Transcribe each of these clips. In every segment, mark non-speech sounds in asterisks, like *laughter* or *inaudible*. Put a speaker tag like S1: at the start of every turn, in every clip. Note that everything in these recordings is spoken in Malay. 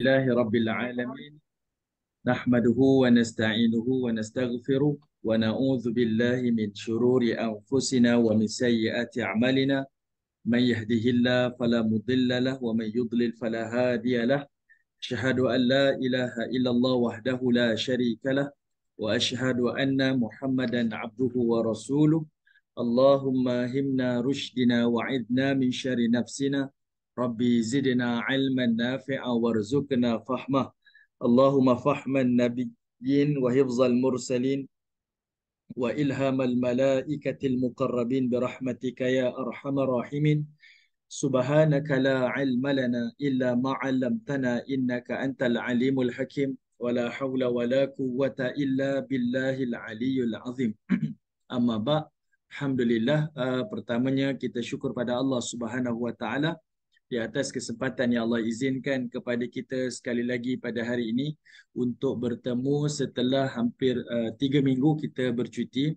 S1: الله رب العالمين نحمده ونستعينه ونستغفره ونعوذ بالله من شرور أنفسنا ومن سيئات أعمالنا من يهده الله فلا مضل له ومن يضلل فلا هادي له أشهد أن لا إله إلا الله وحده لا شريك له وأشهد أن محمدا عبده ورسوله اللهم همنا رشدنا وعذنا من شر نفسنا Rabbi zidna ilman nafi'a warzukna fahma. Allahumma fahman nabiyyin wa hifzal mursalin wa ilhamal malaikatil muqarrabin birahmatika ya arhamar rahimin. Subhanaka la ilma lana illa ma 'allamtana innaka antal alimul hakim wa la hawla wa la quwwata illa billahil aliyyil azim. *clears throat* Amma ba Alhamdulillah uh, pertamanya kita syukur pada Allah Subhanahu wa taala di atas kesempatan yang Allah izinkan kepada kita sekali lagi pada hari ini untuk bertemu setelah hampir uh, tiga minggu kita bercuti.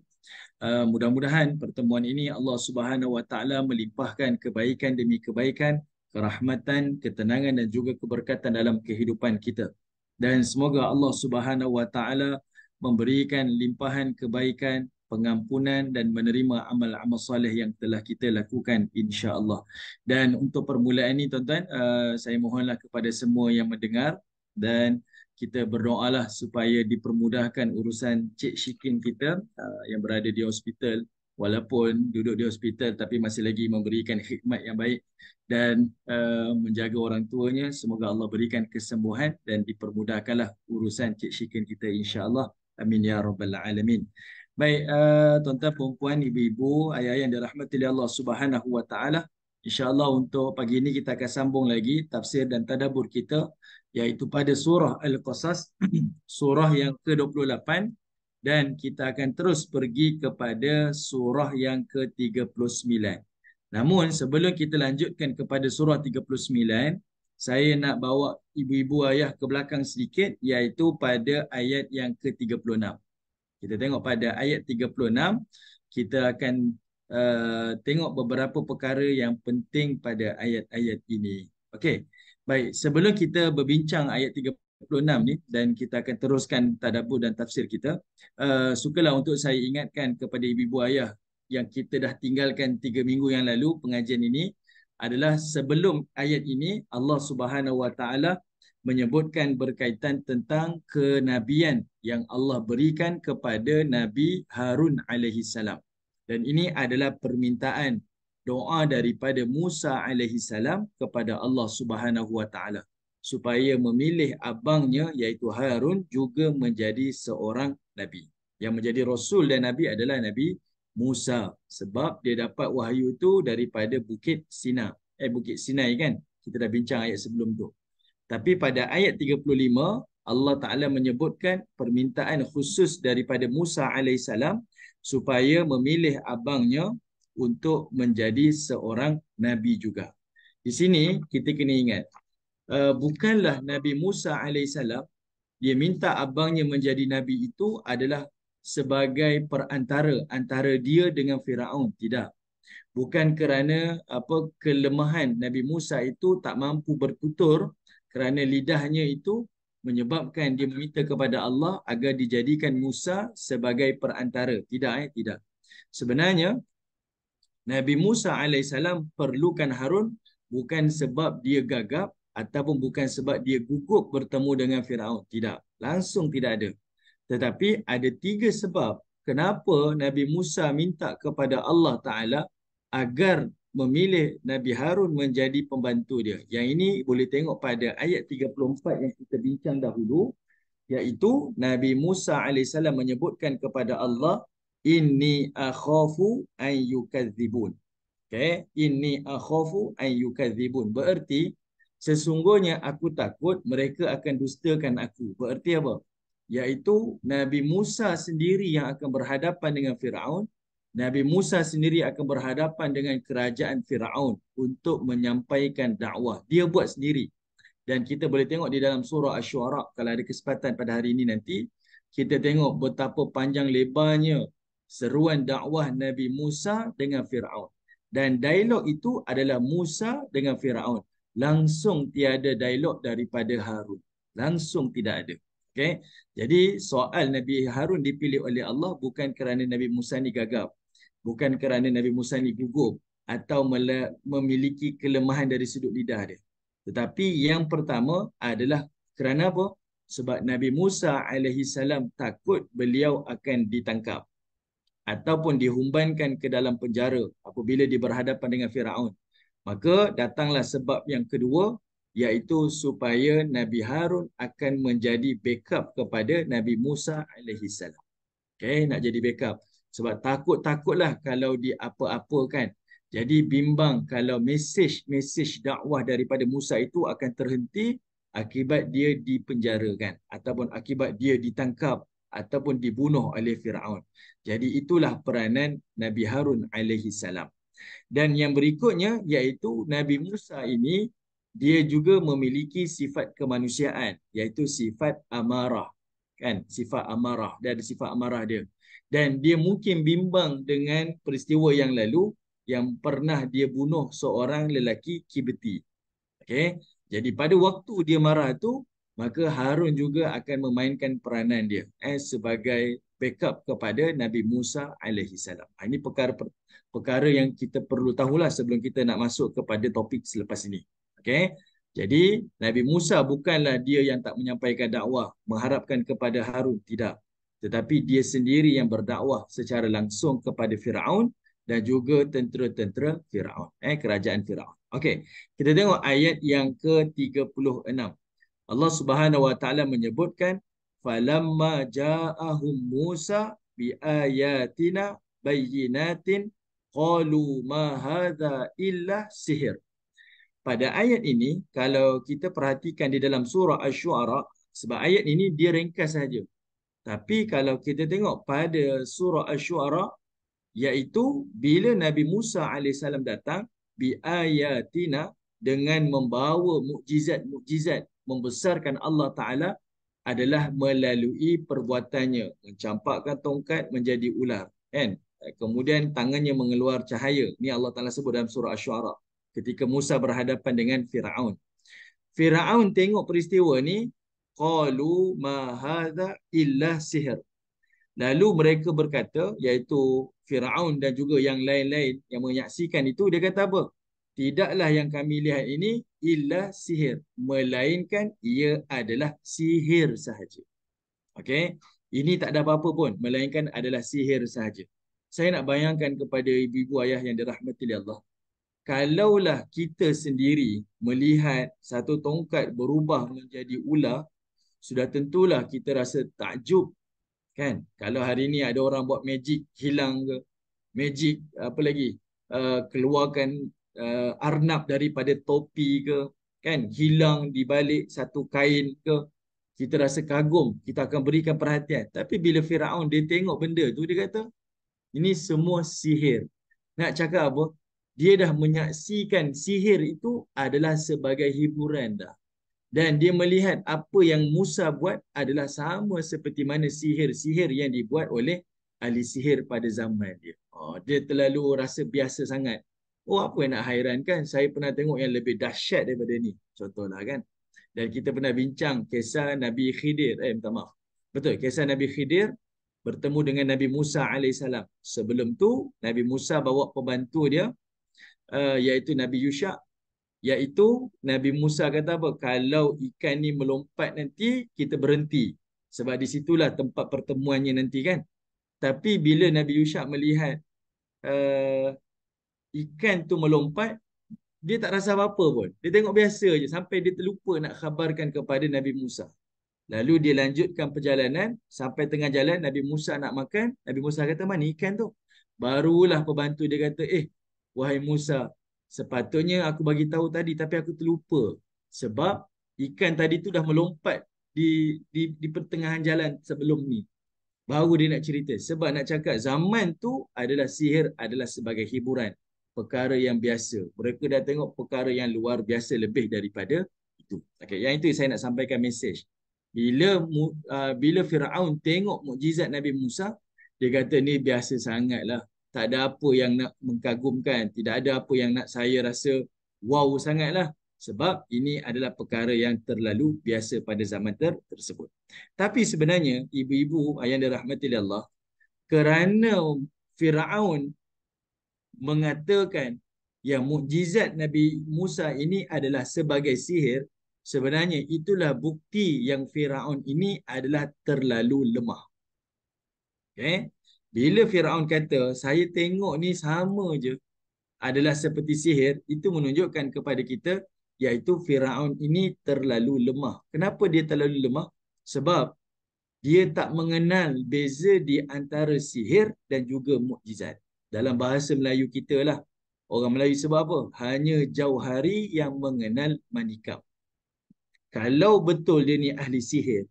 S1: Uh, mudah-mudahan pertemuan ini Allah Subhanahu Wa Taala melimpahkan kebaikan demi kebaikan, kerahmatan, ketenangan dan juga keberkatan dalam kehidupan kita. Dan semoga Allah Subhanahu Wa Taala memberikan limpahan kebaikan, pengampunan dan menerima amal-amal soleh yang telah kita lakukan insya-Allah. Dan untuk permulaan ini tuan-tuan, uh, saya mohonlah kepada semua yang mendengar dan kita berdoalah supaya dipermudahkan urusan Cik Shikin kita uh, yang berada di hospital walaupun duduk di hospital tapi masih lagi memberikan khidmat yang baik dan uh, menjaga orang tuanya semoga Allah berikan kesembuhan dan dipermudahkanlah urusan Cik Shikin kita insya-Allah. Amin ya rabbal alamin. Baik, uh, tuan-tuan perempuan, ibu-ibu, ayah yang dirahmati oleh Allah Subhanahu Wa Taala. insya untuk pagi ini kita akan sambung lagi tafsir dan tadabur kita iaitu pada surah Al-Qasas, *clears throat* surah yang ke-28 dan kita akan terus pergi kepada surah yang ke-39. Namun sebelum kita lanjutkan kepada surah 39, saya nak bawa ibu-ibu ayah ke belakang sedikit iaitu pada ayat yang ke-36. Kita tengok pada ayat 36 kita akan uh, tengok beberapa perkara yang penting pada ayat-ayat ini. Okey. Baik, sebelum kita berbincang ayat 36 ni dan kita akan teruskan tadabbur dan tafsir kita, uh, sukalah untuk saya ingatkan kepada ibu bapa ayah yang kita dah tinggalkan 3 minggu yang lalu pengajian ini adalah sebelum ayat ini Allah Subhanahu Wa Taala menyebutkan berkaitan tentang kenabian yang Allah berikan kepada Nabi Harun alaihi salam. Dan ini adalah permintaan doa daripada Musa alaihi salam kepada Allah Subhanahu wa taala supaya memilih abangnya iaitu Harun juga menjadi seorang nabi. Yang menjadi rasul dan nabi adalah Nabi Musa sebab dia dapat wahyu tu daripada Bukit Sinai Eh Bukit Sinai kan? Kita dah bincang ayat sebelum tu. Tapi pada ayat 35 Allah Taala menyebutkan permintaan khusus daripada Musa alaihissalam supaya memilih abangnya untuk menjadi seorang nabi juga. Di sini kita kena ingat uh, bukanlah Nabi Musa alaihissalam dia minta abangnya menjadi nabi itu adalah sebagai perantara antara dia dengan Firaun tidak bukan kerana apa kelemahan Nabi Musa itu tak mampu bertutur kerana lidahnya itu menyebabkan dia meminta kepada Allah agar dijadikan Musa sebagai perantara. Tidak eh? Tidak. Sebenarnya Nabi Musa AS perlukan Harun bukan sebab dia gagap ataupun bukan sebab dia gugup bertemu dengan Fir'aun. Tidak. Langsung tidak ada. Tetapi ada tiga sebab kenapa Nabi Musa minta kepada Allah Ta'ala agar memilih Nabi Harun menjadi pembantu dia. Yang ini boleh tengok pada ayat 34 yang kita bincang dahulu iaitu Nabi Musa AS menyebutkan kepada Allah inni akhafu an yukadzibun. Okey, inni akhafu an yukadzibun bermerti sesungguhnya aku takut mereka akan dustakan aku. Bererti apa? Iaitu Nabi Musa sendiri yang akan berhadapan dengan Firaun Nabi Musa sendiri akan berhadapan dengan kerajaan Firaun untuk menyampaikan dakwah. Dia buat sendiri. Dan kita boleh tengok di dalam surah Ash-Shu'ara kalau ada kesempatan pada hari ini nanti, kita tengok betapa panjang lebarnya seruan dakwah Nabi Musa dengan Firaun. Dan dialog itu adalah Musa dengan Firaun. Langsung tiada dialog daripada Harun. Langsung tidak ada. Okay. Jadi soal Nabi Harun dipilih oleh Allah bukan kerana Nabi Musa ni gagap bukan kerana Nabi Musa ni gugup atau mele- memiliki kelemahan dari sudut lidah dia. Tetapi yang pertama adalah kerana apa? Sebab Nabi Musa alaihi salam takut beliau akan ditangkap ataupun dihumbankan ke dalam penjara apabila dia berhadapan dengan Firaun. Maka datanglah sebab yang kedua iaitu supaya Nabi Harun akan menjadi backup kepada Nabi Musa alaihi salam. Okay, nak jadi backup sebab takut-takutlah kalau di apa-apakan jadi bimbang kalau mesej-mesej dakwah daripada Musa itu akan terhenti akibat dia dipenjarakan ataupun akibat dia ditangkap ataupun dibunuh oleh Firaun. Jadi itulah peranan Nabi Harun alaihi salam. Dan yang berikutnya iaitu Nabi Musa ini dia juga memiliki sifat kemanusiaan iaitu sifat amarah. Kan sifat amarah dan sifat amarah dia dan dia mungkin bimbang dengan peristiwa yang lalu yang pernah dia bunuh seorang lelaki kibeti. Okay. Jadi pada waktu dia marah tu, maka Harun juga akan memainkan peranan dia eh, sebagai backup kepada Nabi Musa alaihi salam. Ah, ini perkara perkara yang kita perlu tahulah sebelum kita nak masuk kepada topik selepas ini. Okay. Jadi Nabi Musa bukanlah dia yang tak menyampaikan dakwah, mengharapkan kepada Harun. Tidak tetapi dia sendiri yang berdakwah secara langsung kepada Firaun dan juga tentera-tentera Firaun eh kerajaan Firaun okey kita tengok ayat yang ke-36 Allah Subhanahu wa taala menyebutkan falamma ja'ahum Musa biayatina bayyinatin qalu ma hadza illa sihir pada ayat ini kalau kita perhatikan di dalam surah asy-syu'ara sebab ayat ini dia ringkas saja tapi kalau kita tengok pada surah Ash-Shu'ara iaitu bila Nabi Musa AS datang bi ayatina dengan membawa mukjizat-mukjizat membesarkan Allah Ta'ala adalah melalui perbuatannya mencampakkan tongkat menjadi ular kan kemudian tangannya mengeluar cahaya Ini Allah Ta'ala sebut dalam surah Ash-Shu'ara ketika Musa berhadapan dengan Fir'aun Fir'aun tengok peristiwa ni qalu ma hadha illa sihir lalu mereka berkata iaitu Firaun dan juga yang lain-lain yang menyaksikan itu dia kata apa tidaklah yang kami lihat ini illa sihir melainkan ia adalah sihir sahaja okey ini tak ada apa-apa pun melainkan adalah sihir sahaja saya nak bayangkan kepada ibu-ibu ayah yang dirahmati oleh Allah kalaulah kita sendiri melihat satu tongkat berubah menjadi ular sudah tentulah kita rasa takjub kan kalau hari ni ada orang buat magic hilang ke magic apa lagi uh, keluarkan uh, arnab daripada topi ke kan hilang di balik satu kain ke kita rasa kagum kita akan berikan perhatian tapi bila firaun dia tengok benda tu dia kata ini semua sihir nak cakap apa dia dah menyaksikan sihir itu adalah sebagai hiburan dah dan dia melihat apa yang Musa buat adalah sama seperti mana sihir-sihir yang dibuat oleh ahli sihir pada zaman dia. Oh, dia terlalu rasa biasa sangat. Oh apa yang nak hairan kan? Saya pernah tengok yang lebih dahsyat daripada ni. Contohlah kan. Dan kita pernah bincang kisah Nabi Khidir. Eh minta maaf. Betul. Kisah Nabi Khidir bertemu dengan Nabi Musa AS. Sebelum tu Nabi Musa bawa pembantu dia uh, iaitu Nabi Yusha Iaitu Nabi Musa kata apa? Kalau ikan ni melompat nanti kita berhenti. Sebab di situlah tempat pertemuannya nanti kan. Tapi bila Nabi Yusha melihat uh, ikan tu melompat, dia tak rasa apa-apa pun. Dia tengok biasa je sampai dia terlupa nak khabarkan kepada Nabi Musa. Lalu dia lanjutkan perjalanan sampai tengah jalan Nabi Musa nak makan. Nabi Musa kata mana ikan tu? Barulah pembantu dia kata eh wahai Musa sepatutnya aku bagi tahu tadi tapi aku terlupa sebab ikan tadi tu dah melompat di di di pertengahan jalan sebelum ni baru dia nak cerita sebab nak cakap zaman tu adalah sihir adalah sebagai hiburan perkara yang biasa mereka dah tengok perkara yang luar biasa lebih daripada itu okey yang itu saya nak sampaikan message bila uh, bila Firaun tengok mukjizat Nabi Musa dia kata ni biasa sangatlah tak ada apa yang nak mengkagumkan tidak ada apa yang nak saya rasa wow sangatlah sebab ini adalah perkara yang terlalu biasa pada zaman ter- tersebut tapi sebenarnya ibu-ibu yang dirahmati Allah kerana Firaun mengatakan yang mukjizat Nabi Musa ini adalah sebagai sihir sebenarnya itulah bukti yang Firaun ini adalah terlalu lemah okay? Bila Firaun kata saya tengok ni sama je adalah seperti sihir, itu menunjukkan kepada kita iaitu Firaun ini terlalu lemah. Kenapa dia terlalu lemah? Sebab dia tak mengenal beza di antara sihir dan juga mukjizat. Dalam bahasa Melayu kita lah. Orang Melayu sebab apa? Hanya jauh hari yang mengenal manikam. Kalau betul dia ni ahli sihir,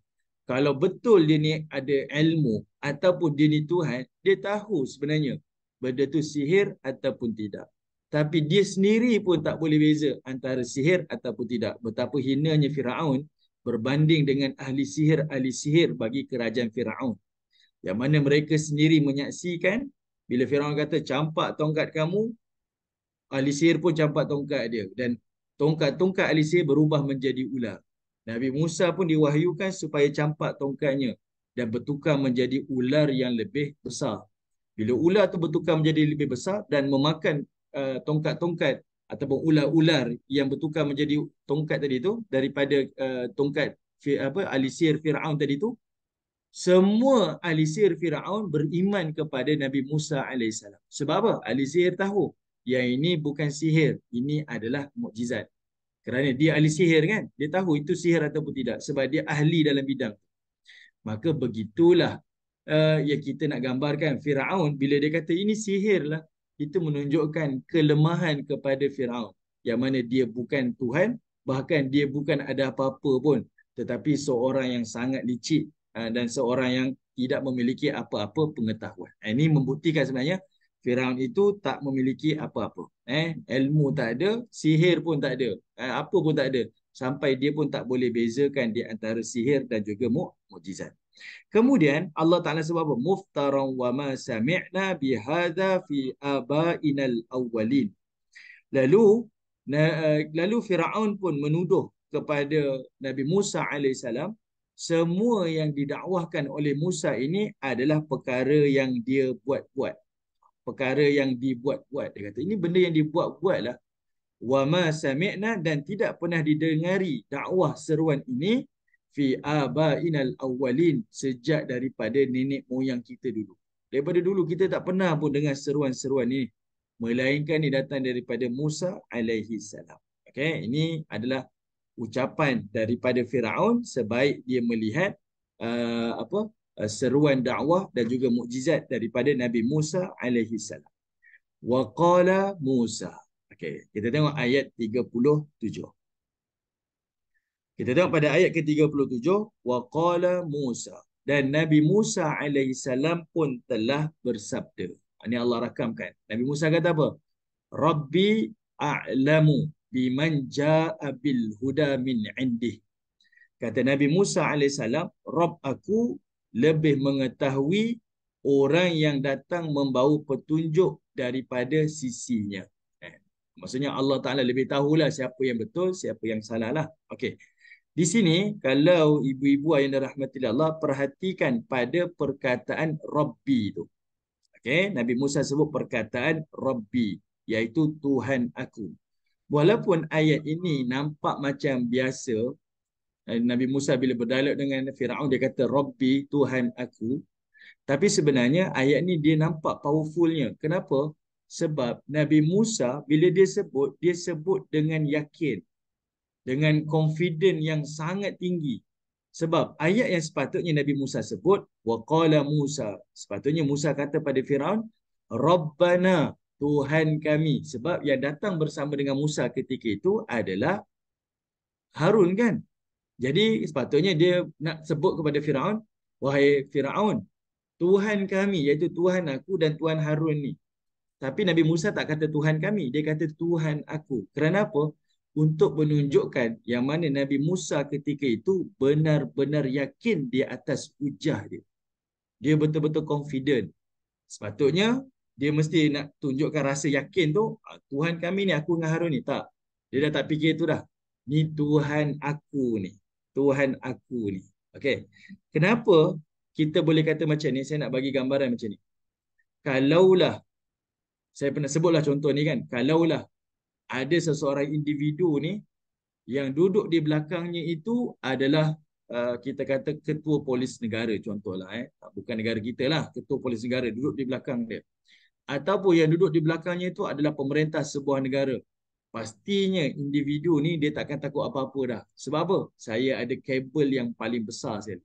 S1: kalau betul dia ni ada ilmu ataupun dia ni Tuhan, dia tahu sebenarnya benda tu sihir ataupun tidak. Tapi dia sendiri pun tak boleh beza antara sihir ataupun tidak. Betapa hinanya Firaun berbanding dengan ahli sihir ahli sihir bagi kerajaan Firaun. Yang mana mereka sendiri menyaksikan bila Firaun kata campak tongkat kamu, ahli sihir pun campak tongkat dia dan tongkat-tongkat ahli sihir berubah menjadi ular. Nabi Musa pun diwahyukan supaya campak tongkatnya dan bertukar menjadi ular yang lebih besar. Bila ular tu bertukar menjadi lebih besar dan memakan uh, tongkat-tongkat ataupun ular-ular yang bertukar menjadi tongkat tadi tu daripada uh, tongkat apa alisir Firaun tadi tu semua alisir Firaun beriman kepada Nabi Musa alaihissalam. Sebab apa? Alisir tahu yang ini bukan sihir, ini adalah mukjizat kerana dia ahli sihir kan dia tahu itu sihir ataupun tidak sebab dia ahli dalam bidang maka begitulah uh, yang kita nak gambarkan Firaun bila dia kata ini sihir lah, itu menunjukkan kelemahan kepada Firaun yang mana dia bukan tuhan bahkan dia bukan ada apa-apa pun tetapi seorang yang sangat licik uh, dan seorang yang tidak memiliki apa-apa pengetahuan eh, ini membuktikan sebenarnya Firaun itu tak memiliki apa-apa eh ilmu tak ada sihir pun tak ada eh, apa pun tak ada sampai dia pun tak boleh bezakan di antara sihir dan juga mu mukjizat kemudian Allah Taala sebab apa muftaran wa ma sami'na bi hadza fi abainal awwalin lalu na, uh, lalu Firaun pun menuduh kepada Nabi Musa alaihissalam semua yang didakwahkan oleh Musa ini adalah perkara yang dia buat-buat perkara yang dibuat-buat dia kata ini benda yang dibuat-buatlah wa ma sami'na dan tidak pernah didengari dakwah seruan ini fi abainal awwalin sejak daripada nenek moyang kita dulu daripada dulu kita tak pernah pun dengar seruan-seruan ini melainkan ini datang daripada Musa alaihi salam okey ini adalah ucapan daripada Firaun sebaik dia melihat uh, apa Eh, seruan dakwah dan juga mukjizat daripada Nabi Musa alaihi salam. Wa qala Musa. Okey, kita tengok ayat 37. Kita tengok pada ayat ke-37 wa qala Musa dan Nabi Musa alaihi salam pun telah bersabda. Ini Allah rakamkan. Nabi Musa kata apa? Rabbi a'lamu biman ja'a bil huda min indih. Kata Nabi Musa alaihi salam, Rabb aku lebih mengetahui orang yang datang membawa petunjuk daripada sisinya. Eh. Maksudnya Allah Ta'ala lebih tahulah siapa yang betul, siapa yang salah lah. Okey, Di sini, kalau ibu-ibu yang dirahmati Allah, perhatikan pada perkataan Rabbi tu. Okay. Nabi Musa sebut perkataan Rabbi, iaitu Tuhan aku. Walaupun ayat ini nampak macam biasa, Eh, Nabi Musa bila berdialog dengan Firaun dia kata Rabbi Tuhan aku. Tapi sebenarnya ayat ni dia nampak powerfulnya. Kenapa? Sebab Nabi Musa bila dia sebut dia sebut dengan yakin. Dengan confident yang sangat tinggi. Sebab ayat yang sepatutnya Nabi Musa sebut waqala Musa. Sepatutnya Musa kata pada Firaun Rabbana Tuhan kami. Sebab yang datang bersama dengan Musa ketika itu adalah Harun kan? Jadi sepatutnya dia nak sebut kepada Firaun, wahai Firaun, Tuhan kami iaitu Tuhan aku dan Tuhan Harun ni. Tapi Nabi Musa tak kata Tuhan kami, dia kata Tuhan aku. Kerana apa? Untuk menunjukkan yang mana Nabi Musa ketika itu benar-benar yakin di atas ujah dia. Dia betul-betul confident. Sepatutnya dia mesti nak tunjukkan rasa yakin tu ah, Tuhan kami ni aku dengan Harun ni tak. Dia dah tak fikir tu dah. Ni Tuhan aku ni. Tuhan aku ni. Okay. Kenapa kita boleh kata macam ni? Saya nak bagi gambaran macam ni. Kalaulah, saya pernah sebutlah contoh ni kan. Kalaulah ada seseorang individu ni yang duduk di belakangnya itu adalah uh, kita kata ketua polis negara contohlah eh. Bukan negara kita lah. Ketua polis negara duduk di belakang dia. Ataupun yang duduk di belakangnya itu adalah pemerintah sebuah negara pastinya individu ni dia takkan takut apa-apa dah. Sebab apa? Saya ada kabel yang paling besar saya.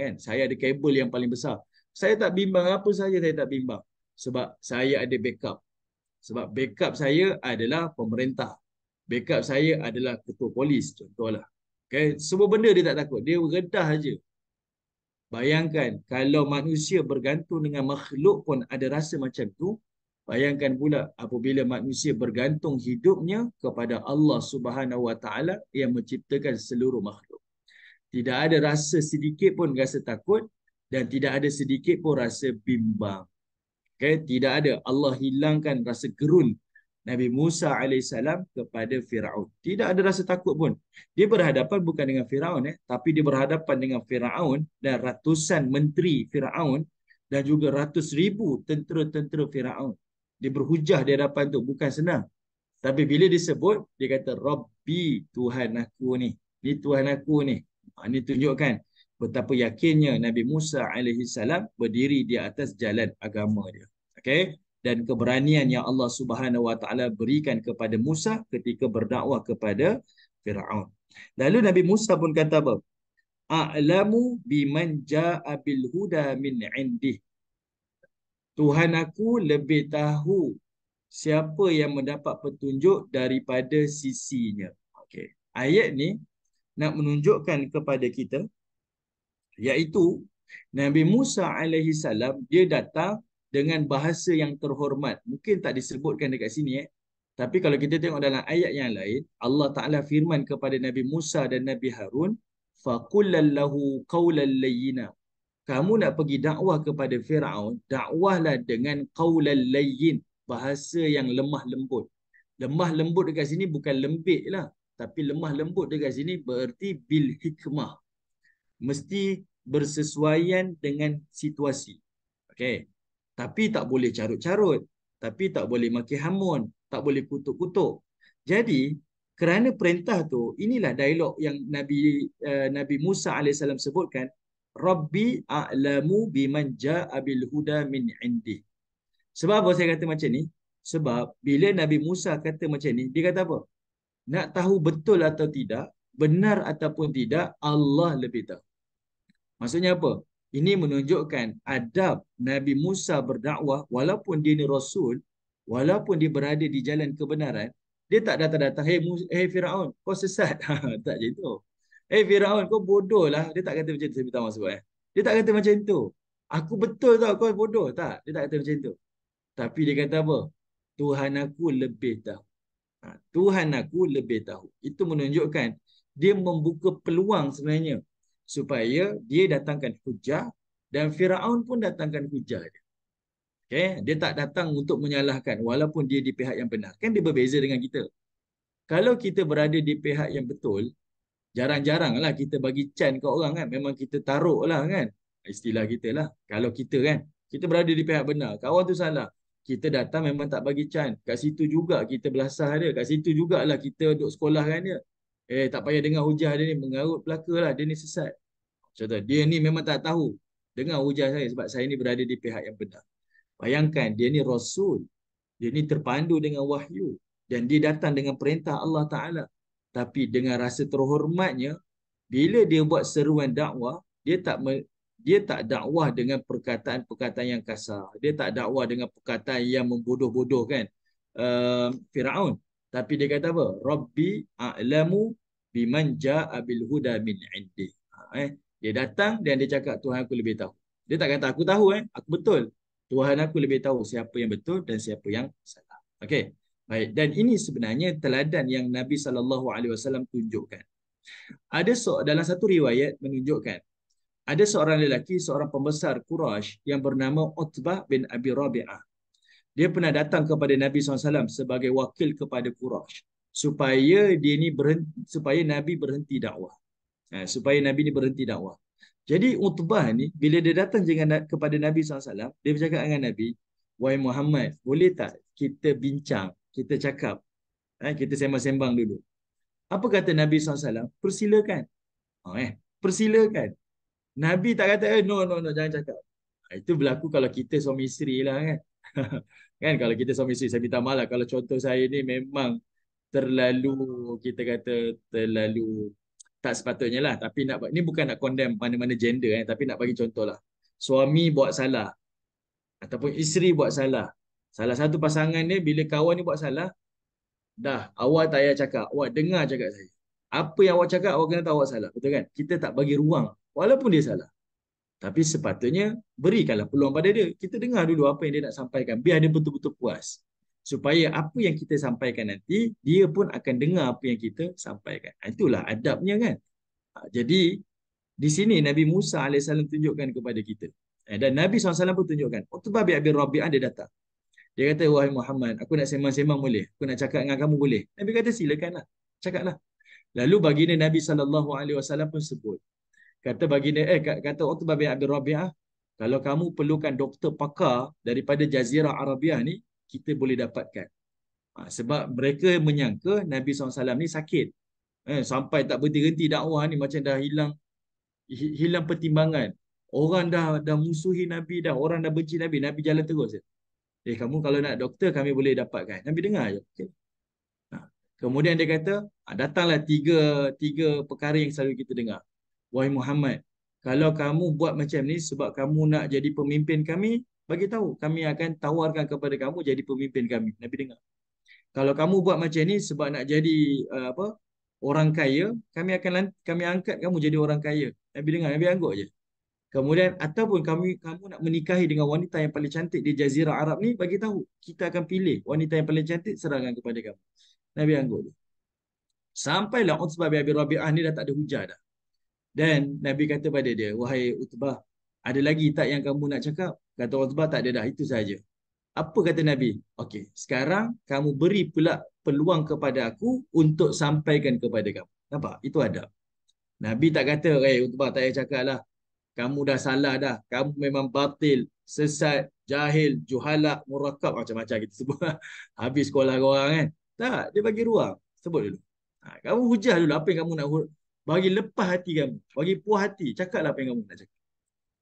S1: Kan? Saya ada kabel yang paling besar. Saya tak bimbang apa saja saya tak bimbang. Sebab saya ada backup. Sebab backup saya adalah pemerintah. Backup saya adalah ketua polis contohlah. Okay? Semua benda dia tak takut. Dia redah aja. Bayangkan kalau manusia bergantung dengan makhluk pun ada rasa macam tu, Bayangkan pula apabila manusia bergantung hidupnya kepada Allah Subhanahu Wa Taala yang menciptakan seluruh makhluk. Tidak ada rasa sedikit pun rasa takut dan tidak ada sedikit pun rasa bimbang. Okay? Tidak ada Allah hilangkan rasa gerun Nabi Musa AS kepada Fir'aun. Tidak ada rasa takut pun. Dia berhadapan bukan dengan Fir'aun. Eh? Tapi dia berhadapan dengan Fir'aun dan ratusan menteri Fir'aun dan juga ratus ribu tentera-tentera Fir'aun dia berhujah di hadapan tu bukan senang. Tapi bila disebut, dia kata Rabbi Tuhan aku ni. Ni Tuhan aku ni. Ha, ni tunjukkan betapa yakinnya Nabi Musa alaihi salam berdiri di atas jalan agama dia. Okey? Dan keberanian yang Allah Subhanahu wa taala berikan kepada Musa ketika berdakwah kepada Firaun. Lalu Nabi Musa pun kata apa? A'lamu biman ja'a bil huda min 'indih. Tuhan aku lebih tahu siapa yang mendapat petunjuk daripada sisinya. Okey. Ayat ni nak menunjukkan kepada kita iaitu Nabi Musa alaihi salam dia datang dengan bahasa yang terhormat. Mungkin tak disebutkan dekat sini eh. Tapi kalau kita tengok dalam ayat yang lain, Allah Taala firman kepada Nabi Musa dan Nabi Harun, faqul lahu qawlan layyina kamu nak pergi dakwah kepada Firaun, dakwahlah dengan qaulal layyin, bahasa yang lemah lembut. Lemah lembut dekat sini bukan lembik lah. Tapi lemah lembut dekat sini bererti bil hikmah. Mesti bersesuaian dengan situasi. Okay. Tapi tak boleh carut-carut. Tapi tak boleh maki hamun. Tak boleh kutuk-kutuk. Jadi kerana perintah tu inilah dialog yang Nabi uh, Nabi Musa AS sebutkan Rabbi a'lamu biman ja'a bil huda min indi. Sebab apa saya kata macam ni? Sebab bila Nabi Musa kata macam ni, dia kata apa? Nak tahu betul atau tidak, benar ataupun tidak, Allah lebih tahu. Maksudnya apa? Ini menunjukkan adab Nabi Musa berdakwah walaupun dia ni rasul, walaupun dia berada di jalan kebenaran, dia tak datang-datang, "Hei hey Firaun, kau sesat." *laughs* tak jadi tu. Eh Firaun kau bodoh lah. Dia tak kata macam tu. Saya minta maaf sebab eh. Dia tak kata macam tu. Aku betul tau kau bodoh. Tak. Dia tak kata macam tu. Tapi dia kata apa? Tuhan aku lebih tahu. Ha, Tuhan aku lebih tahu. Itu menunjukkan dia membuka peluang sebenarnya supaya dia datangkan hujah dan Firaun pun datangkan hujah dia. Okay? Dia tak datang untuk menyalahkan walaupun dia di pihak yang benar. Kan dia berbeza dengan kita. Kalau kita berada di pihak yang betul, jarang-jarang lah kita bagi chance ke orang kan. Memang kita taruh lah kan. Istilah kita lah. Kalau kita kan. Kita berada di pihak benar. Kawan tu salah. Kita datang memang tak bagi chance. Kat situ juga kita belasah dia. Kat situ jugalah kita duduk sekolah kan dia. Eh tak payah dengar hujah dia ni. Mengarut pelaka lah. Dia ni sesat. Contoh dia ni memang tak tahu. Dengar hujah saya sebab saya ni berada di pihak yang benar. Bayangkan dia ni Rasul. Dia ni terpandu dengan wahyu. Dan dia datang dengan perintah Allah Ta'ala tapi dengan rasa terhormatnya bila dia buat seruan dakwah dia tak me, dia tak dakwah dengan perkataan-perkataan yang kasar dia tak dakwah dengan perkataan yang membodoh-bodohkan uh, ehm, Firaun tapi dia kata apa rabbi a'lamu biman ja'a bil huda min indi ha, eh dia datang dan dia cakap Tuhan aku lebih tahu dia tak kata aku tahu eh aku betul Tuhan aku lebih tahu siapa yang betul dan siapa yang salah okey Baik, dan ini sebenarnya teladan yang Nabi saw tunjukkan. Ada so dalam satu riwayat menunjukkan ada seorang lelaki seorang pembesar Quraisy yang bernama Utbah bin Abi Rabi'ah. Dia pernah datang kepada Nabi SAW sebagai wakil kepada Quraisy supaya dia ni berhenti, supaya Nabi berhenti dakwah. Ha, supaya Nabi ni berhenti dakwah. Jadi Utbah ni bila dia datang dengan kepada Nabi SAW dia bercakap dengan Nabi, "Wahai Muhammad, boleh tak kita bincang kita cakap. Eh, kita sembang-sembang dulu. Apa kata Nabi SAW? Persilakan. Oh, eh, persilakan. Nabi tak kata, eh, no, no, no, jangan cakap. Ha, itu berlaku kalau kita suami isteri lah kan. *laughs* kan kalau kita suami isteri, saya minta maaf lah. Kalau contoh saya ni memang terlalu, kita kata terlalu tak sepatutnya lah. Tapi nak, ni bukan nak condemn mana-mana gender eh. Tapi nak bagi contoh lah. Suami buat salah. Ataupun isteri buat salah. Salah satu pasangan dia bila kawan ni buat salah dah awak tak payah cakap. Awak dengar cakap saya. Apa yang awak cakap awak kena tahu awak salah. Betul kan? Kita tak bagi ruang walaupun dia salah. Tapi sepatutnya berikanlah peluang pada dia. Kita dengar dulu apa yang dia nak sampaikan. Biar dia betul-betul puas. Supaya apa yang kita sampaikan nanti, dia pun akan dengar apa yang kita sampaikan. Ah, itulah adabnya kan. Ah, jadi, di sini Nabi Musa AS tunjukkan kepada kita. Eh, dan Nabi SAW pun tunjukkan. Utbah bin Abi Rabi'ah dia datang. Dia kata, wahai Muhammad, aku nak semang semang boleh. Aku nak cakap dengan kamu boleh. Nabi kata, silakanlah. Cakaplah. Lalu baginda Nabi saw pun sebut. Kata baginda eh kata waktu bin Abdul Rabi'ah, kalau kamu perlukan doktor pakar daripada Jazirah Arabiah ni, kita boleh dapatkan. Ha, sebab mereka menyangka Nabi SAW ni sakit. Eh, sampai tak berhenti-henti dakwah ni macam dah hilang hilang pertimbangan. Orang dah dah musuhi Nabi dah, orang dah benci Nabi, Nabi jalan terus. Eh. Eh kamu kalau nak doktor kami boleh dapatkan. Nabi dengar je. Okay. Ha. Kemudian dia kata, ah, datanglah tiga tiga perkara yang selalu kita dengar. Wahai Muhammad, kalau kamu buat macam ni sebab kamu nak jadi pemimpin kami, bagi tahu kami akan tawarkan kepada kamu jadi pemimpin kami. Nabi dengar. Kalau kamu buat macam ni sebab nak jadi uh, apa? orang kaya, kami akan kami angkat kamu jadi orang kaya. Nabi dengar, Nabi angguk je. Kemudian ataupun kamu kamu nak menikahi dengan wanita yang paling cantik di jazirah Arab ni bagi tahu kita akan pilih wanita yang paling cantik serangan kepada kamu. Nabi anggur Sampailah Utsbah bin Abi Rabi'ah ni dah tak ada hujah dah. Dan Nabi kata pada dia, "Wahai Utbah, ada lagi tak yang kamu nak cakap?" Kata Utbah "Tak ada dah, itu saja." Apa kata Nabi? Okey, sekarang kamu beri pula peluang kepada aku untuk sampaikan kepada kamu. Nampak? Itu ada. Nabi tak kata, eh, hey, Utbah tak payah cakap lah kamu dah salah dah. Kamu memang batil, sesat, jahil, juhalak, murakab macam-macam kita sebut. *laughs* Habis sekolah kau orang kan. Tak, dia bagi ruang. Sebut dulu. Ha, kamu hujah dulu apa yang kamu nak hur- bagi lepas hati kamu. Bagi puas hati. Cakaplah apa yang kamu nak cakap.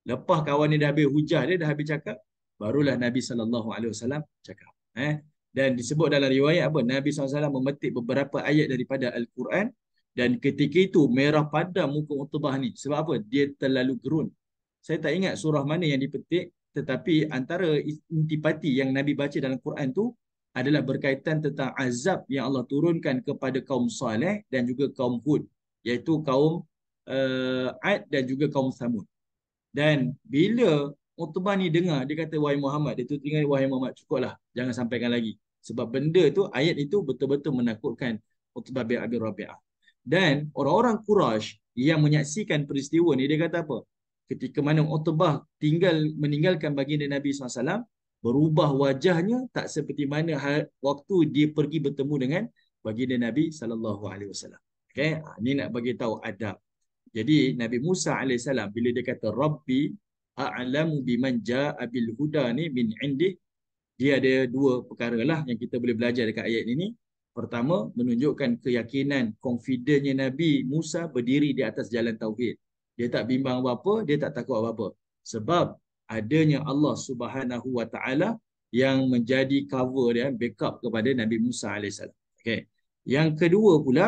S1: Lepas kawan ni dah habis hujah dia, dah habis cakap. Barulah Nabi SAW cakap. Eh? Dan disebut dalam riwayat apa? Nabi SAW memetik beberapa ayat daripada Al-Quran. Dan ketika itu merah padam muka Utbah ni sebab apa? Dia terlalu gerun. Saya tak ingat surah mana yang dipetik tetapi antara intipati yang Nabi baca dalam Quran tu adalah berkaitan tentang azab yang Allah turunkan kepada kaum Saleh dan juga kaum Hud iaitu kaum uh, Ad dan juga kaum Samud. Dan bila Utbah ni dengar dia kata wahai Muhammad dia tu tinggal wahai Muhammad cukuplah jangan sampaikan lagi sebab benda tu ayat itu betul-betul menakutkan Utbah bin Rabi'ah. Dan orang-orang Quraisy yang menyaksikan peristiwa ni dia kata apa? Ketika mana Utbah tinggal meninggalkan baginda Nabi SAW berubah wajahnya tak seperti mana ha-, waktu dia pergi bertemu dengan baginda Nabi saw. Okay, ini nak bagi tahu adab. Jadi Nabi Musa alaihi bila dia kata rabbi a'lamu bimanja abil huda ni min indih dia ada dua perkara lah yang kita boleh belajar dekat ayat ini. Pertama, menunjukkan keyakinan, confidence Nabi Musa berdiri di atas jalan Tauhid. Dia tak bimbang apa-apa, dia tak takut apa-apa. Sebab adanya Allah Subhanahu Wa yang menjadi cover dia, backup kepada Nabi Musa AS. Okay. Yang kedua pula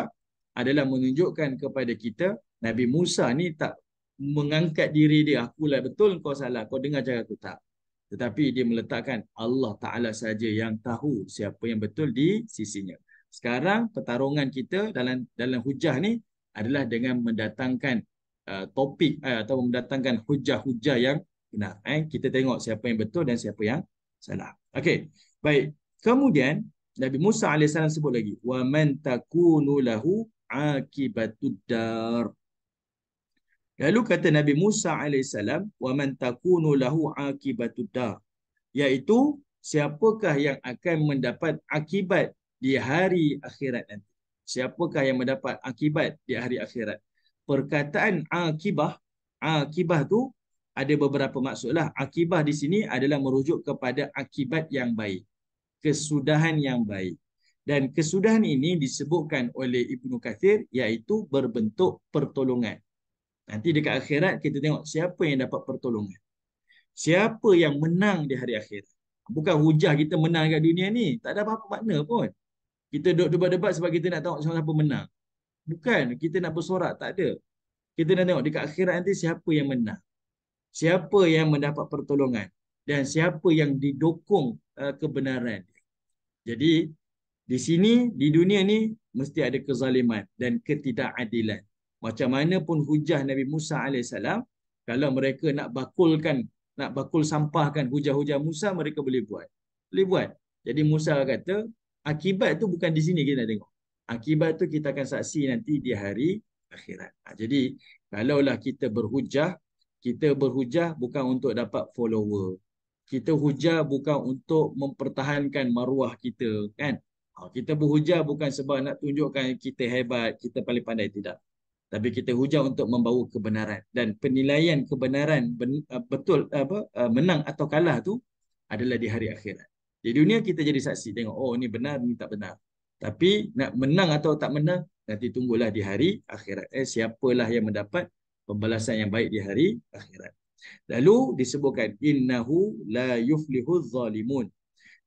S1: adalah menunjukkan kepada kita Nabi Musa ni tak mengangkat diri dia. Akulah betul kau salah, kau dengar cakap aku tak. Tetapi dia meletakkan Allah Ta'ala saja yang tahu siapa yang betul di sisinya sekarang pertarungan kita dalam dalam hujah ni adalah dengan mendatangkan uh, topik uh, atau mendatangkan hujah-hujah yang benar eh kita tengok siapa yang betul dan siapa yang salah okey baik kemudian Nabi Musa alaihi sebut lagi wa man takunu lahu akibatud lalu kata Nabi Musa alaihi salam wa man takunu lahu iaitu siapakah yang akan mendapat akibat di hari akhirat nanti. Siapakah yang mendapat akibat di hari akhirat? Perkataan akibah, akibah tu ada beberapa maksud lah. Akibah di sini adalah merujuk kepada akibat yang baik. Kesudahan yang baik. Dan kesudahan ini disebutkan oleh Ibnu Kathir iaitu berbentuk pertolongan. Nanti dekat akhirat kita tengok siapa yang dapat pertolongan. Siapa yang menang di hari akhirat. Bukan hujah kita menang kat dunia ni. Tak ada apa-apa makna pun kita duduk debat-debat sebab kita nak tahu siapa menang. Bukan kita nak bersorak, tak ada. Kita nak tengok dekat akhirat nanti siapa yang menang. Siapa yang mendapat pertolongan dan siapa yang didukung uh, kebenaran. Jadi di sini di dunia ni mesti ada kezaliman dan ketidakadilan. Macam mana pun hujah Nabi Musa alaihissalam kalau mereka nak bakulkan nak bakul sampahkan hujah-hujah Musa mereka boleh buat. Boleh buat. Jadi Musa kata akibat tu bukan di sini kita tengok. Akibat tu kita akan saksi nanti di hari akhirat. Ha, jadi, kalaulah kita berhujah, kita berhujah bukan untuk dapat follower. Kita hujah bukan untuk mempertahankan maruah kita, kan? Ha, kita berhujah bukan sebab nak tunjukkan kita hebat, kita paling pandai, tidak. Tapi kita hujah untuk membawa kebenaran. Dan penilaian kebenaran betul apa menang atau kalah tu adalah di hari akhirat. Di dunia kita jadi saksi tengok oh ni benar ni tak benar. Tapi nak menang atau tak menang nanti tunggulah di hari akhirat. Eh siapalah yang mendapat pembalasan yang baik di hari akhirat. Lalu disebutkan innahu la yuflihu zalimun.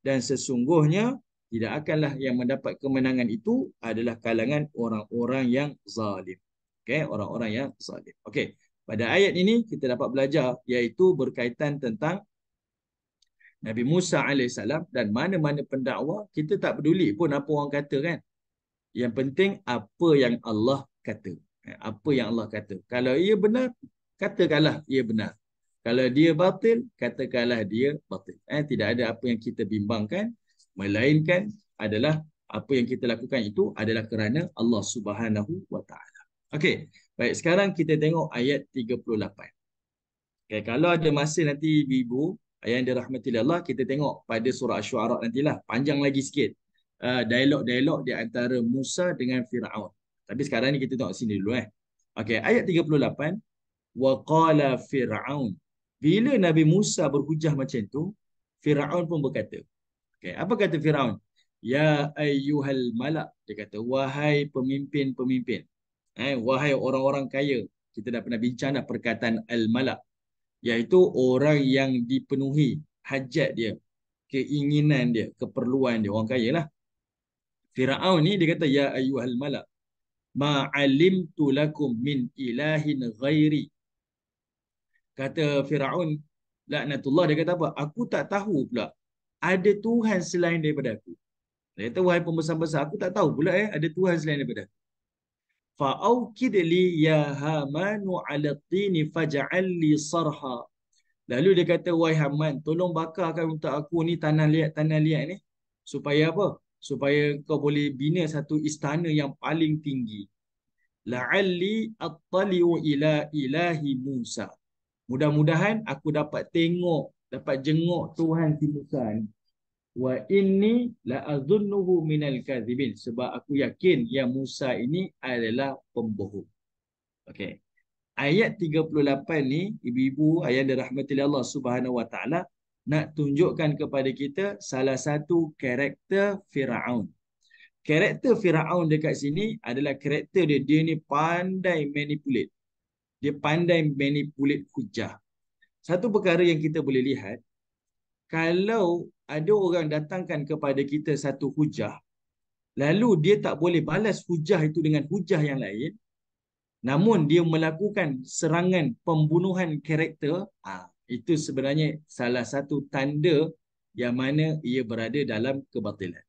S1: Dan sesungguhnya tidak akanlah yang mendapat kemenangan itu adalah kalangan orang-orang yang zalim. Okey, orang-orang yang zalim. Okey. Pada ayat ini kita dapat belajar iaitu berkaitan tentang Nabi Musa AS dan mana-mana pendakwa, kita tak peduli pun apa orang kata kan. Yang penting apa yang Allah kata. Eh, apa yang Allah kata. Kalau ia benar, katakanlah ia benar. Kalau dia batil, katakanlah dia batil. Eh, tidak ada apa yang kita bimbangkan. Melainkan adalah apa yang kita lakukan itu adalah kerana Allah Subhanahu SWT. Okey, baik sekarang kita tengok ayat 38. Okay, kalau ada masa nanti ibu-ibu yang dirahmati Allah kita tengok pada surah Asy-Syu'ara nantilah panjang lagi sikit uh, dialog-dialog di antara Musa dengan Firaun. Tapi sekarang ni kita tengok sini dulu eh. Okey ayat 38 waqala Firaun. Bila Nabi Musa berhujah macam tu, Firaun pun berkata. Okey, apa kata Firaun? Ya ayyuhal mala, Dia kata, wahai pemimpin-pemimpin. Eh, wahai orang-orang kaya. Kita dah pernah bincang dah perkataan al mala iaitu orang yang dipenuhi hajat dia, keinginan dia, keperluan dia, orang kaya lah. Fir'aun ni dia kata, Ya ayuhal malak, ma'alimtu lakum min ilahin ghairi. Kata Fir'aun, laknatullah dia kata apa? Aku tak tahu pula, ada Tuhan selain daripada aku. Dia kata, wahai pembesar-besar, aku tak tahu pula eh, ada Tuhan selain daripada aku. فأوكد لي يا هامان على الطين فجعل لي صرحا Lalu dia kata, wahai Haman, tolong bakarkan untuk aku ni tanah liat-tanah liat ni. Supaya apa? Supaya kau boleh bina satu istana yang paling tinggi. La'alli attali'u ila ilahi Musa. Mudah-mudahan aku dapat tengok, dapat jenguk Tuhan si Musa ni wa inni la azunnuhu minal kadhibin sebab aku yakin yang Musa ini adalah pembohong. Okey. Ayat 38 ni ibu-ibu ayah dirahmati Allah Subhanahu wa taala nak tunjukkan kepada kita salah satu karakter Firaun. Karakter Firaun dekat sini adalah karakter dia dia ni pandai manipulate. Dia pandai manipulate hujah. Satu perkara yang kita boleh lihat kalau ada orang datangkan kepada kita satu hujah lalu dia tak boleh balas hujah itu dengan hujah yang lain namun dia melakukan serangan pembunuhan karakter ah itu sebenarnya salah satu tanda yang mana ia berada dalam kebatilan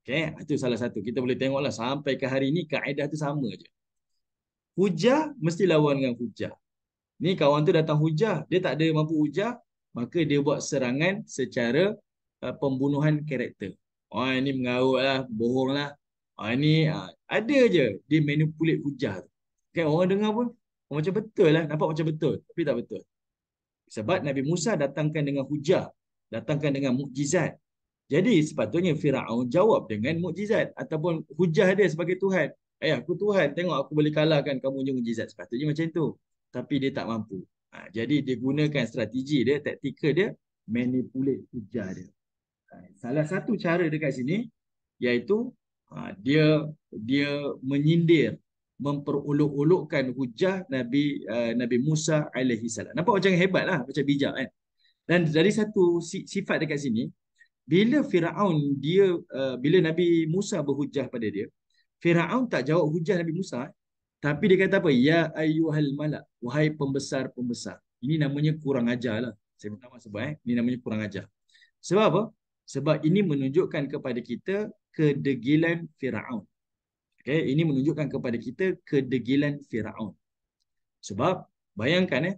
S1: Okay, ha, itu salah satu kita boleh tengoklah sampai ke hari ini kaedah itu sama saja. hujah mesti lawan dengan hujah ni kawan tu datang hujah dia tak ada mampu hujah maka dia buat serangan secara uh, pembunuhan karakter. Oh ini mengarutlah, bohonglah. Oh ah, ini uh, ada aje dia manipulate hujah tu. Kan orang dengar pun orang oh, macam betul lah, nampak macam betul tapi tak betul. Sebab Nabi Musa datangkan dengan hujah, datangkan dengan mukjizat. Jadi sepatutnya Firaun jawab dengan mukjizat ataupun hujah dia sebagai Tuhan. Eh aku Tuhan, tengok aku boleh kalahkan kamu punya mujizat. Sepatutnya macam tu. Tapi dia tak mampu. Ha, jadi dia gunakan strategi dia, taktika dia, manipulate hujah dia. Salah satu cara dekat sini iaitu ha, dia dia menyindir memperolok-olokkan hujah Nabi ha, Nabi Musa alaihi salam. Nampak macam hebatlah, macam bijak kan. Dan dari satu sifat dekat sini, bila Firaun dia ha, bila Nabi Musa berhujah pada dia, Firaun tak jawab hujah Nabi Musa, tapi dia kata apa? Ya ayyuhal malak, wahai pembesar-pembesar. Ini namanya kurang ajar lah. Saya minta maaf sebab eh. Ini namanya kurang ajar. Sebab apa? sebab ini menunjukkan kepada kita kedegilan Firaun. Okey, ini menunjukkan kepada kita kedegilan Firaun. Sebab bayangkan eh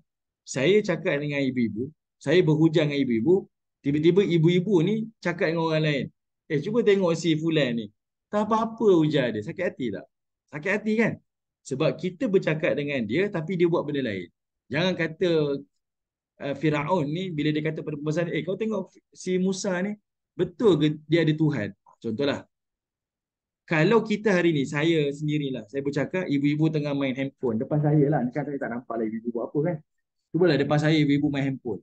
S1: saya cakap dengan ibu-ibu, saya berhujah dengan ibu-ibu, tiba-tiba ibu-ibu ni cakap dengan orang lain. Eh cuba tengok si fulan ni. Tak apa-apa hujah dia, sakit hati tak? Sakit hati kan? Sebab kita bercakap dengan dia tapi dia buat benda lain. Jangan kata uh, Firaun ni bila dia kata pada pembesar, eh kau tengok si Musa ni betul ke dia ada Tuhan? Contohlah. Kalau kita hari ni, saya sendirilah, saya bercakap ibu-ibu tengah main handphone. Depan saya lah, kan saya tak nampak lah ibu-ibu buat apa kan. lah depan saya ibu-ibu main handphone.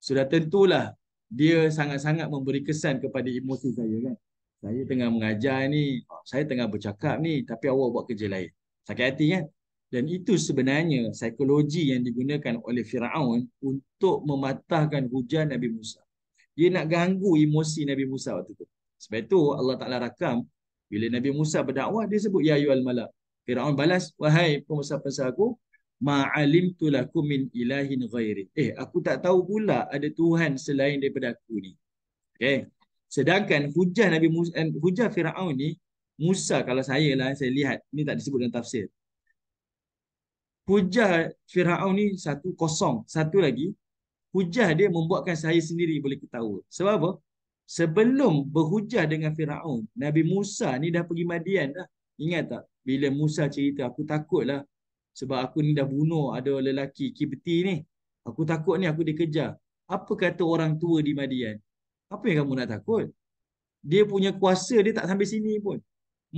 S1: Sudah tentulah dia sangat-sangat memberi kesan kepada emosi saya kan. Saya tengah mengajar ni, saya tengah bercakap ni tapi awak buat kerja lain. Sakit hati kan? Dan itu sebenarnya psikologi yang digunakan oleh Fir'aun untuk mematahkan hujan Nabi Musa dia nak ganggu emosi Nabi Musa waktu tu. Sebab itu Allah Ta'ala rakam bila Nabi Musa berdakwah dia sebut Ya Yul Mala. Fir'aun balas, wahai pengusaha-pengusaha aku, ma'alimtu lakum min ilahin ghairi. Eh, aku tak tahu pula ada Tuhan selain daripada aku ni. Okay. Sedangkan hujah Nabi Musa, eh, hujah Fir'aun ni, Musa kalau saya lah, saya lihat, ni tak disebut dalam tafsir. Hujah Fir'aun ni satu kosong. Satu lagi, hujah dia membuatkan saya sendiri boleh ketawa. Sebab apa? Sebelum berhujah dengan Firaun, Nabi Musa ni dah pergi Madian dah. Ingat tak? Bila Musa cerita, aku takutlah sebab aku ni dah bunuh ada lelaki Kibti ni. Aku takut ni aku dikejar. Apa kata orang tua di Madian? Apa yang kamu nak takut? Dia punya kuasa dia tak sampai sini pun.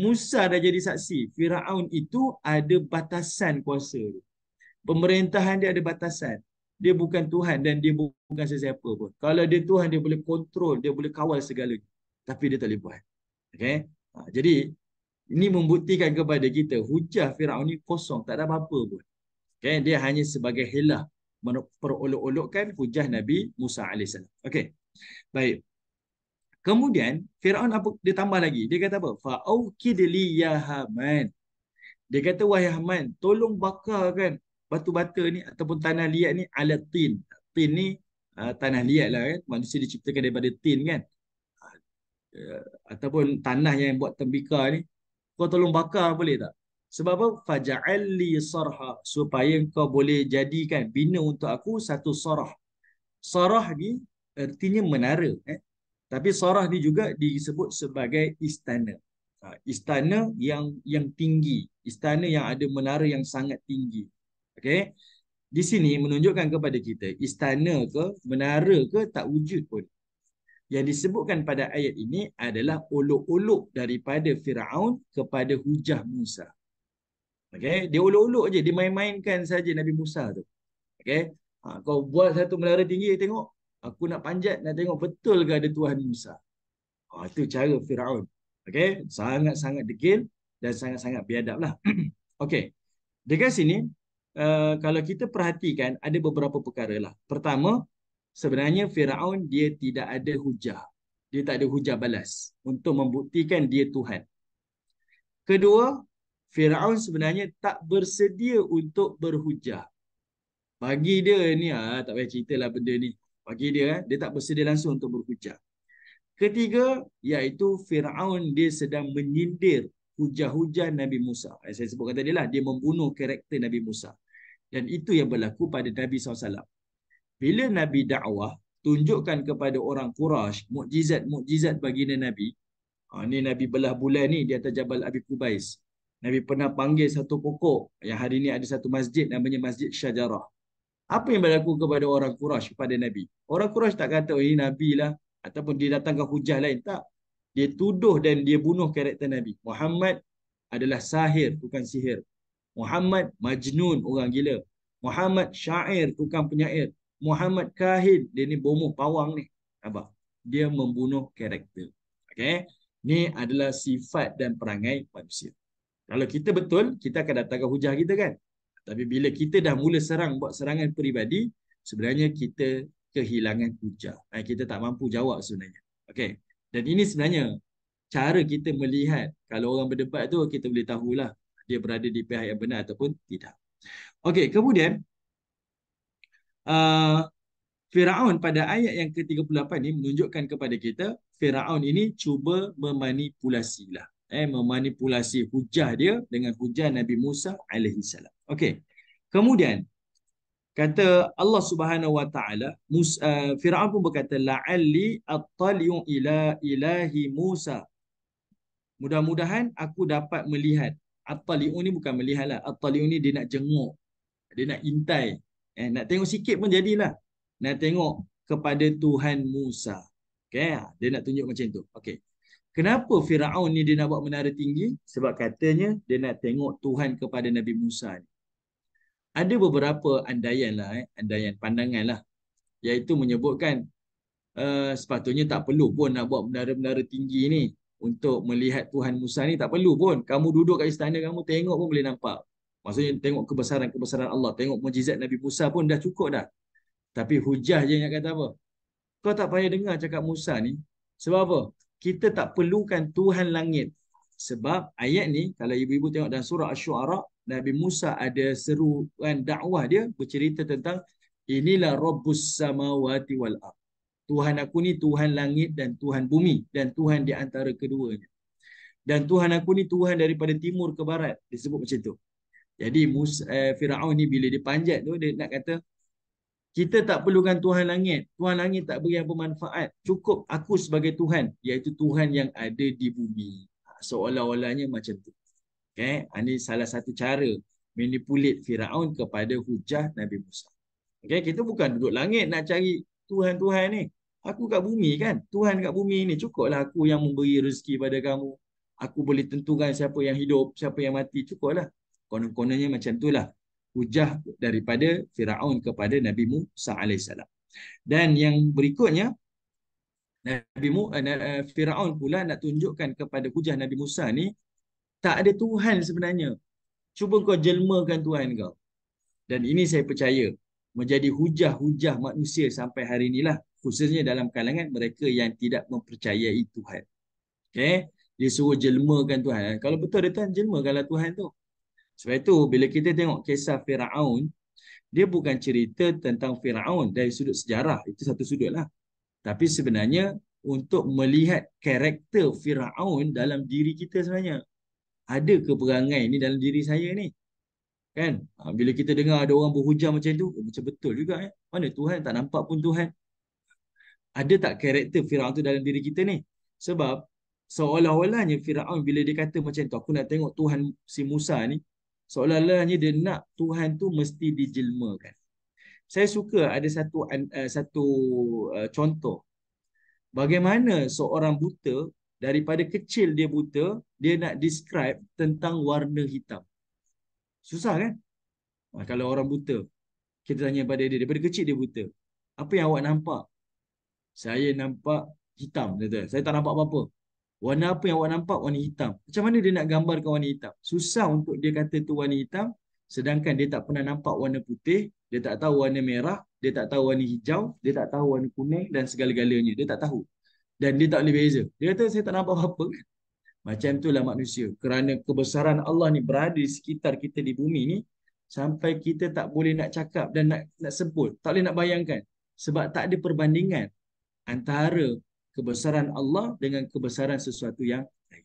S1: Musa dah jadi saksi. Firaun itu ada batasan kuasa Pemerintahan dia ada batasan dia bukan Tuhan dan dia bukan sesiapa pun. Kalau dia Tuhan, dia boleh kontrol, dia boleh kawal segala. Tapi dia tak boleh buat. Okay? Ha, jadi, ini membuktikan kepada kita, hujah Fir'aun ni kosong, tak ada apa-apa pun. Okay? Dia hanya sebagai helah perolok-olokkan hujah Nabi Musa AS. Okay. Baik. Kemudian, Fir'aun apa dia tambah lagi. Dia kata apa? Fa'aukidli ya Haman. Dia kata, wahai Haman, tolong kan batu bata ni ataupun tanah liat ni alat tin. Tin ni uh, tanah liat lah kan. Manusia diciptakan daripada tin kan. Uh, ataupun tanah yang buat tembika ni. Kau tolong bakar boleh tak? Sebab apa? Faja'alli sarha. Supaya kau boleh jadikan, bina untuk aku satu sarah. Sarah ni artinya menara. Eh? Tapi sarah ni juga disebut sebagai istana. Ah, istana yang yang tinggi. Istana yang ada menara yang sangat tinggi. Okay. Di sini menunjukkan kepada kita istana ke, menara ke tak wujud pun. Yang disebutkan pada ayat ini adalah olok-olok daripada Fir'aun kepada hujah Musa. Okay. Dia olok-olok je, dia main-mainkan saja Nabi Musa tu. Okay. Ha, kau buat satu menara tinggi, tengok. Aku nak panjat, nak tengok betul ke ada Tuhan Musa. Ha, itu cara Fir'aun. Okay. Sangat-sangat degil dan sangat-sangat biadab lah. *clears throat* okay. Dekat sini, Eh, kalau kita perhatikan ada beberapa perkara lah. Pertama, sebenarnya Firaun dia tidak ada hujah. Dia tak ada hujah balas untuk membuktikan dia Tuhan. Kedua, Firaun sebenarnya tak bersedia untuk berhujah. Bagi dia ni ah tak payah lah benda ni. Bagi dia eh, dia tak bersedia langsung untuk berhujah. Ketiga, iaitu Firaun dia sedang menyindir hujah-hujah Nabi Musa. Eh, saya sebutkan tadi lah, dia membunuh karakter Nabi Musa. Dan itu yang berlaku pada Nabi SAW. Bila Nabi dakwah tunjukkan kepada orang Quraisy mukjizat-mukjizat baginda Nabi. Ha, ni Nabi belah bulan ni di atas Jabal Abi Kubais. Nabi pernah panggil satu pokok yang hari ni ada satu masjid namanya Masjid Syajarah. Apa yang berlaku kepada orang Quraisy kepada Nabi? Orang Quraisy tak kata ini eh, Nabi lah ataupun dia datang ke hujah lain. Tak. Dia tuduh dan dia bunuh karakter Nabi. Muhammad adalah sahir bukan sihir. Muhammad Majnun orang gila. Muhammad Syair tukang penyair. Muhammad Kahin dia ni bomoh pawang ni. Apa? Dia membunuh karakter. Okay? Ni adalah sifat dan perangai manusia. Kalau kita betul, kita akan datangkan hujah kita kan? Tapi bila kita dah mula serang buat serangan peribadi, sebenarnya kita kehilangan hujah. Eh, kita tak mampu jawab sebenarnya. Okay? Dan ini sebenarnya cara kita melihat kalau orang berdebat tu kita boleh tahulah dia berada di pihak yang benar ataupun tidak. Okey, kemudian uh, Firaun pada ayat yang ke-38 ini menunjukkan kepada kita Firaun ini cuba memanipulasi lah, Eh memanipulasi hujah dia dengan hujah Nabi Musa alaihi Okey. Kemudian kata Allah Subhanahu wa taala Musa uh, Firaun pun berkata la'alli attali'u ila ilahi Musa. Mudah-mudahan aku dapat melihat At-Taliu ni bukan melihat lah. At-Taliu ni dia nak jenguk. Dia nak intai. Eh, nak tengok sikit pun jadilah. Nak tengok kepada Tuhan Musa. Okay? Ah, dia nak tunjuk macam tu. Okay. Kenapa Fir'aun ni dia nak buat menara tinggi? Sebab katanya dia nak tengok Tuhan kepada Nabi Musa ni. Ada beberapa andaian lah. Eh? Andaian pandangan lah. Iaitu menyebutkan uh, sepatutnya tak perlu pun nak buat menara-menara tinggi ni untuk melihat Tuhan Musa ni tak perlu pun. Kamu duduk kat istana kamu tengok pun boleh nampak. Maksudnya tengok kebesaran-kebesaran Allah, tengok mujizat Nabi Musa pun dah cukup dah. Tapi hujah je yang kata apa? Kau tak payah dengar cakap Musa ni. Sebab apa? Kita tak perlukan Tuhan langit. Sebab ayat ni kalau ibu-ibu tengok dalam surah Ash-Shuara, Nabi Musa ada seruan dakwah dia bercerita tentang inilah Rabbus samawati wal Tuhan aku ni Tuhan langit dan Tuhan bumi dan Tuhan di antara keduanya. Dan Tuhan aku ni Tuhan daripada timur ke barat. Disebut macam tu. Jadi Musa, eh, Fir'aun ni bila dia panjat tu dia nak kata kita tak perlukan Tuhan langit. Tuhan langit tak beri apa manfaat. Cukup aku sebagai Tuhan iaitu Tuhan yang ada di bumi. Ha, seolah-olahnya macam tu. Okay? Ini ha, salah satu cara manipulate Fir'aun kepada hujah Nabi Musa. Okay? Kita bukan duduk langit nak cari Tuhan-Tuhan ni. Aku kat bumi kan. Tuhan kat bumi ni cukuplah aku yang memberi rezeki pada kamu. Aku boleh tentukan siapa yang hidup, siapa yang mati. Cukuplah. Konon-kononnya macam tu lah. Ujah daripada Fir'aun kepada Nabi Musa AS. Dan yang berikutnya, Nabi Mu, eh, eh, Fir'aun pula nak tunjukkan kepada hujah Nabi Musa ni, tak ada Tuhan sebenarnya. Cuba kau jelmakan Tuhan kau. Dan ini saya percaya menjadi hujah-hujah manusia sampai hari inilah khususnya dalam kalangan mereka yang tidak mempercayai Tuhan. Okay? Dia suruh jelmakan Tuhan. Kalau betul dia Tuhan, jelmakanlah Tuhan tu. Sebab itu, bila kita tengok kisah Fir'aun, dia bukan cerita tentang Fir'aun dari sudut sejarah. Itu satu sudut lah. Tapi sebenarnya, untuk melihat karakter Fir'aun dalam diri kita sebenarnya. Ada keperangan ini dalam diri saya ni kan ha, bila kita dengar ada orang berhujah macam tu oh, macam betul juga eh mana Tuhan tak nampak pun Tuhan ada tak karakter Firaun tu dalam diri kita ni sebab seolah-olahnya Firaun bila dia kata macam tu aku nak tengok Tuhan si Musa ni seolah-olahnya dia nak Tuhan tu mesti dijelmakan saya suka ada satu uh, satu uh, contoh bagaimana seorang buta daripada kecil dia buta dia nak describe tentang warna hitam Susah kan? Ah, kalau orang buta, kita tanya pada dia, daripada kecil dia buta. Apa yang awak nampak? Saya nampak hitam, kata. saya tak nampak apa-apa. Warna apa yang awak nampak? Warna hitam. Macam mana dia nak gambarkan warna hitam? Susah untuk dia kata tu warna hitam, sedangkan dia tak pernah nampak warna putih, dia tak tahu warna merah, dia tak tahu warna hijau, dia tak tahu warna kuning dan segala-galanya. Dia tak tahu. Dan dia tak boleh beza. Dia kata, saya tak nampak apa-apa kan? Macam itulah manusia. Kerana kebesaran Allah ni berada di sekitar kita di bumi ni sampai kita tak boleh nak cakap dan nak nak sebut. Tak boleh nak bayangkan. Sebab tak ada perbandingan antara kebesaran Allah dengan kebesaran sesuatu yang lain.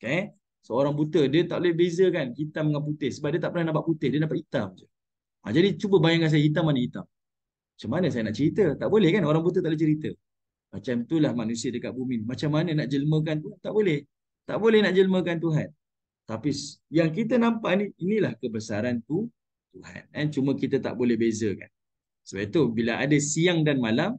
S1: Okay? Seorang buta, dia tak boleh kan hitam dengan putih. Sebab dia tak pernah nampak putih, dia nampak hitam je. Ha, jadi cuba bayangkan saya hitam mana hitam. Macam mana saya nak cerita? Tak boleh kan? Orang buta tak boleh cerita. Macam itulah manusia dekat bumi. Macam mana nak jelmakan tu? Tak boleh. Tak boleh nak jelmakan Tuhan. Tapi yang kita nampak ni, inilah kebesaran tu Tuhan. Eh, cuma kita tak boleh bezakan. Sebab itu, bila ada siang dan malam,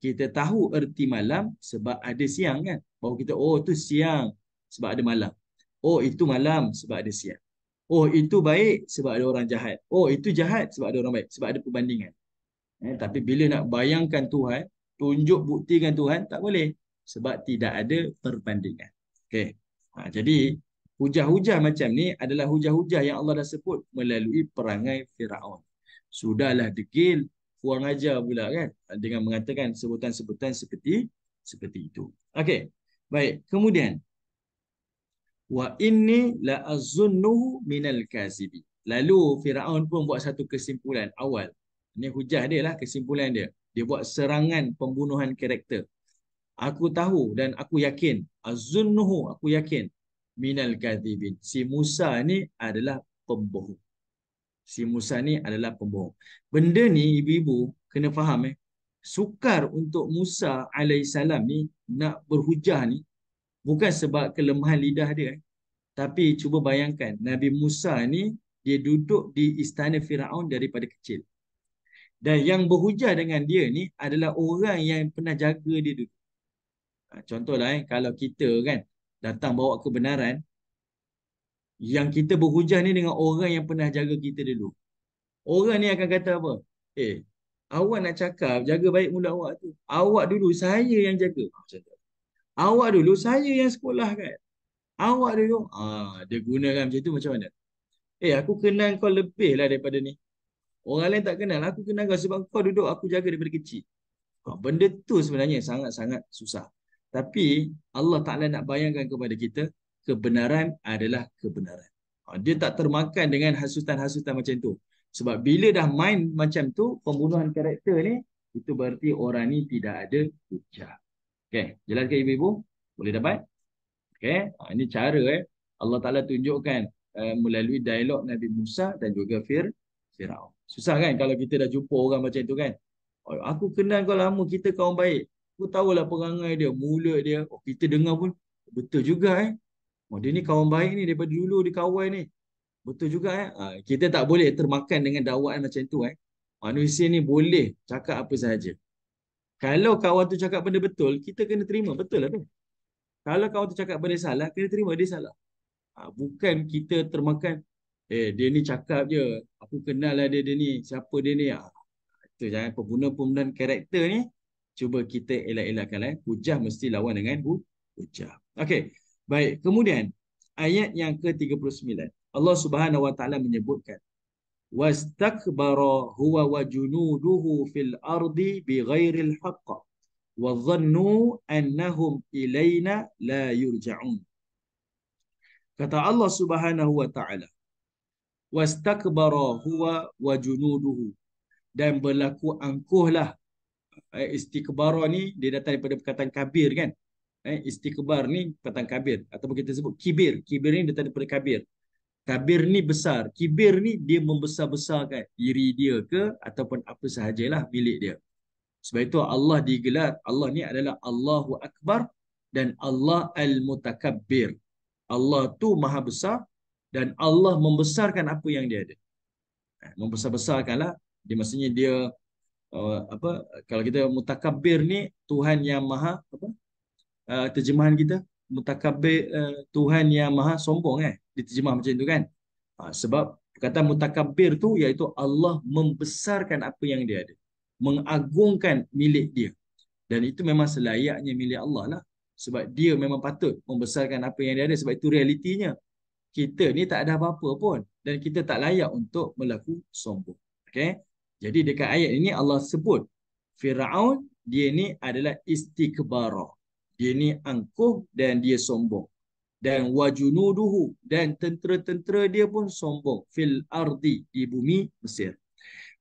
S1: kita tahu erti malam sebab ada siang kan. Bahawa kita, oh tu siang sebab ada malam. Oh itu malam sebab ada siang. Oh itu baik sebab ada orang jahat. Oh itu jahat sebab ada orang baik. Sebab ada perbandingan. Eh, tapi bila nak bayangkan Tuhan, tunjuk buktikan Tuhan, tak boleh. Sebab tidak ada perbandingan. Okay. Ha, jadi hujah-hujah macam ni adalah hujah-hujah yang Allah dah sebut melalui perangai Firaun. Sudahlah degil, kurang ajar pula kan ha, dengan mengatakan sebutan-sebutan seperti seperti itu. Okey. Baik, kemudian wa inni la azunnuhu minal kazibi. Lalu Firaun pun buat satu kesimpulan awal. Ini hujah dia lah kesimpulan dia. Dia buat serangan pembunuhan karakter. Aku tahu dan aku yakin azunnuhu aku yakin minal kadhibin si Musa ni adalah pembohong si Musa ni adalah pembohong benda ni ibu-ibu kena faham eh sukar untuk Musa alaihi ni nak berhujah ni bukan sebab kelemahan lidah dia eh. tapi cuba bayangkan Nabi Musa ni dia duduk di istana Firaun daripada kecil dan yang berhujah dengan dia ni adalah orang yang pernah jaga dia dulu Ha, contohlah eh, kalau kita kan datang bawa kebenaran yang kita berhujah ni dengan orang yang pernah jaga kita dulu. Orang ni akan kata apa? Eh, awak nak cakap jaga baik mulut awak tu. Awak dulu saya yang jaga. Ha, awak dulu saya yang sekolah kan. Awak dulu. Ah, dia gunakan macam tu macam mana? Eh, aku kenal kau lebih lah daripada ni. Orang lain tak kenal. Aku kenal kau sebab kau duduk aku jaga daripada kecil. Benda tu sebenarnya sangat-sangat susah. Tapi Allah Ta'ala nak bayangkan kepada kita kebenaran adalah kebenaran. Ha, dia tak termakan dengan hasutan-hasutan macam tu. Sebab bila dah main macam tu, pembunuhan karakter ni, itu berarti orang ni tidak ada hujah. Okay, jelas ke ibu-ibu? Boleh dapat? Okay, ha, ini cara eh. Allah Ta'ala tunjukkan uh, melalui dialog Nabi Musa dan juga Fir Fir'aun. Susah kan kalau kita dah jumpa orang macam tu kan? Aku kenal kau lama, kita kawan baik. Aku tahu lah perangai dia, mulut dia. Oh, kita dengar pun betul juga eh. Oh, dia ni kawan baik ni daripada dulu dia kawan ni. Betul juga eh. Ha, kita tak boleh termakan dengan dakwaan macam tu eh. Manusia ni boleh cakap apa sahaja. Kalau kawan tu cakap benda betul, kita kena terima. Betul lah tu. Kalau kawan tu cakap benda salah, kena terima dia salah. Ha, bukan kita termakan, eh dia ni cakap je. Aku kenal lah dia, dia ni. Siapa dia ni. Ha, itu jangan pembunuh-pembunuhan karakter ni cuba kita elak-elakkan eh. hujah mesti lawan dengan hu hujah okey baik kemudian ayat yang ke-39 Allah Subhanahu wa taala menyebutkan "Wa wastakbara huwa wa junuduhu fil ardi bi bighairil haqq wa dhannu annahum ilaina la yurja'un kata Allah Subhanahu wa taala "Wa wastakbara huwa wa junuduhu dan berlaku angkuhlah eh, istikbara ni dia datang daripada perkataan kabir kan eh, istikbar ni perkataan kabir ataupun kita sebut kibir kibir ni datang daripada kabir kabir ni besar kibir ni dia membesar-besarkan diri dia ke ataupun apa sahajalah milik dia sebab itu Allah digelar Allah ni adalah Allahu Akbar dan Allah Al-Mutakabbir Allah tu maha besar dan Allah membesarkan apa yang dia ada. Eh, membesar-besarkanlah dia maksudnya dia uh, apa kalau kita mutakabir ni Tuhan yang maha apa uh, terjemahan kita mutakabir uh, eh, Tuhan yang maha sombong eh diterjemah macam tu kan uh, sebab kata mutakabir tu iaitu Allah membesarkan apa yang dia ada mengagungkan milik dia dan itu memang selayaknya milik Allah lah sebab dia memang patut membesarkan apa yang dia ada sebab itu realitinya kita ni tak ada apa-apa pun dan kita tak layak untuk melaku sombong okey jadi dekat ayat ini Allah sebut Firaun dia ni adalah istikbara. Dia ni angkuh dan dia sombong. Dan wajunuduhu dan tentera-tentera dia pun sombong fil ardi di bumi Mesir.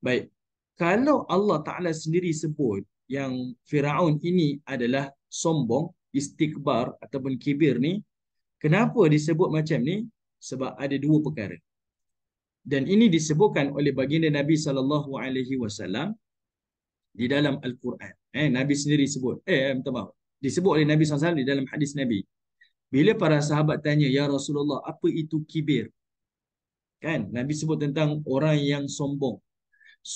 S1: Baik. Kalau Allah Taala sendiri sebut yang Firaun ini adalah sombong, istikbar ataupun kibir ni, kenapa disebut macam ni? Sebab ada dua perkara dan ini disebutkan oleh baginda Nabi sallallahu alaihi wasallam di dalam al-Quran eh Nabi sendiri sebut eh, eh minta maaf disebut oleh Nabi sallallahu alaihi wasallam di dalam hadis Nabi bila para sahabat tanya ya Rasulullah apa itu kibir kan Nabi sebut tentang orang yang sombong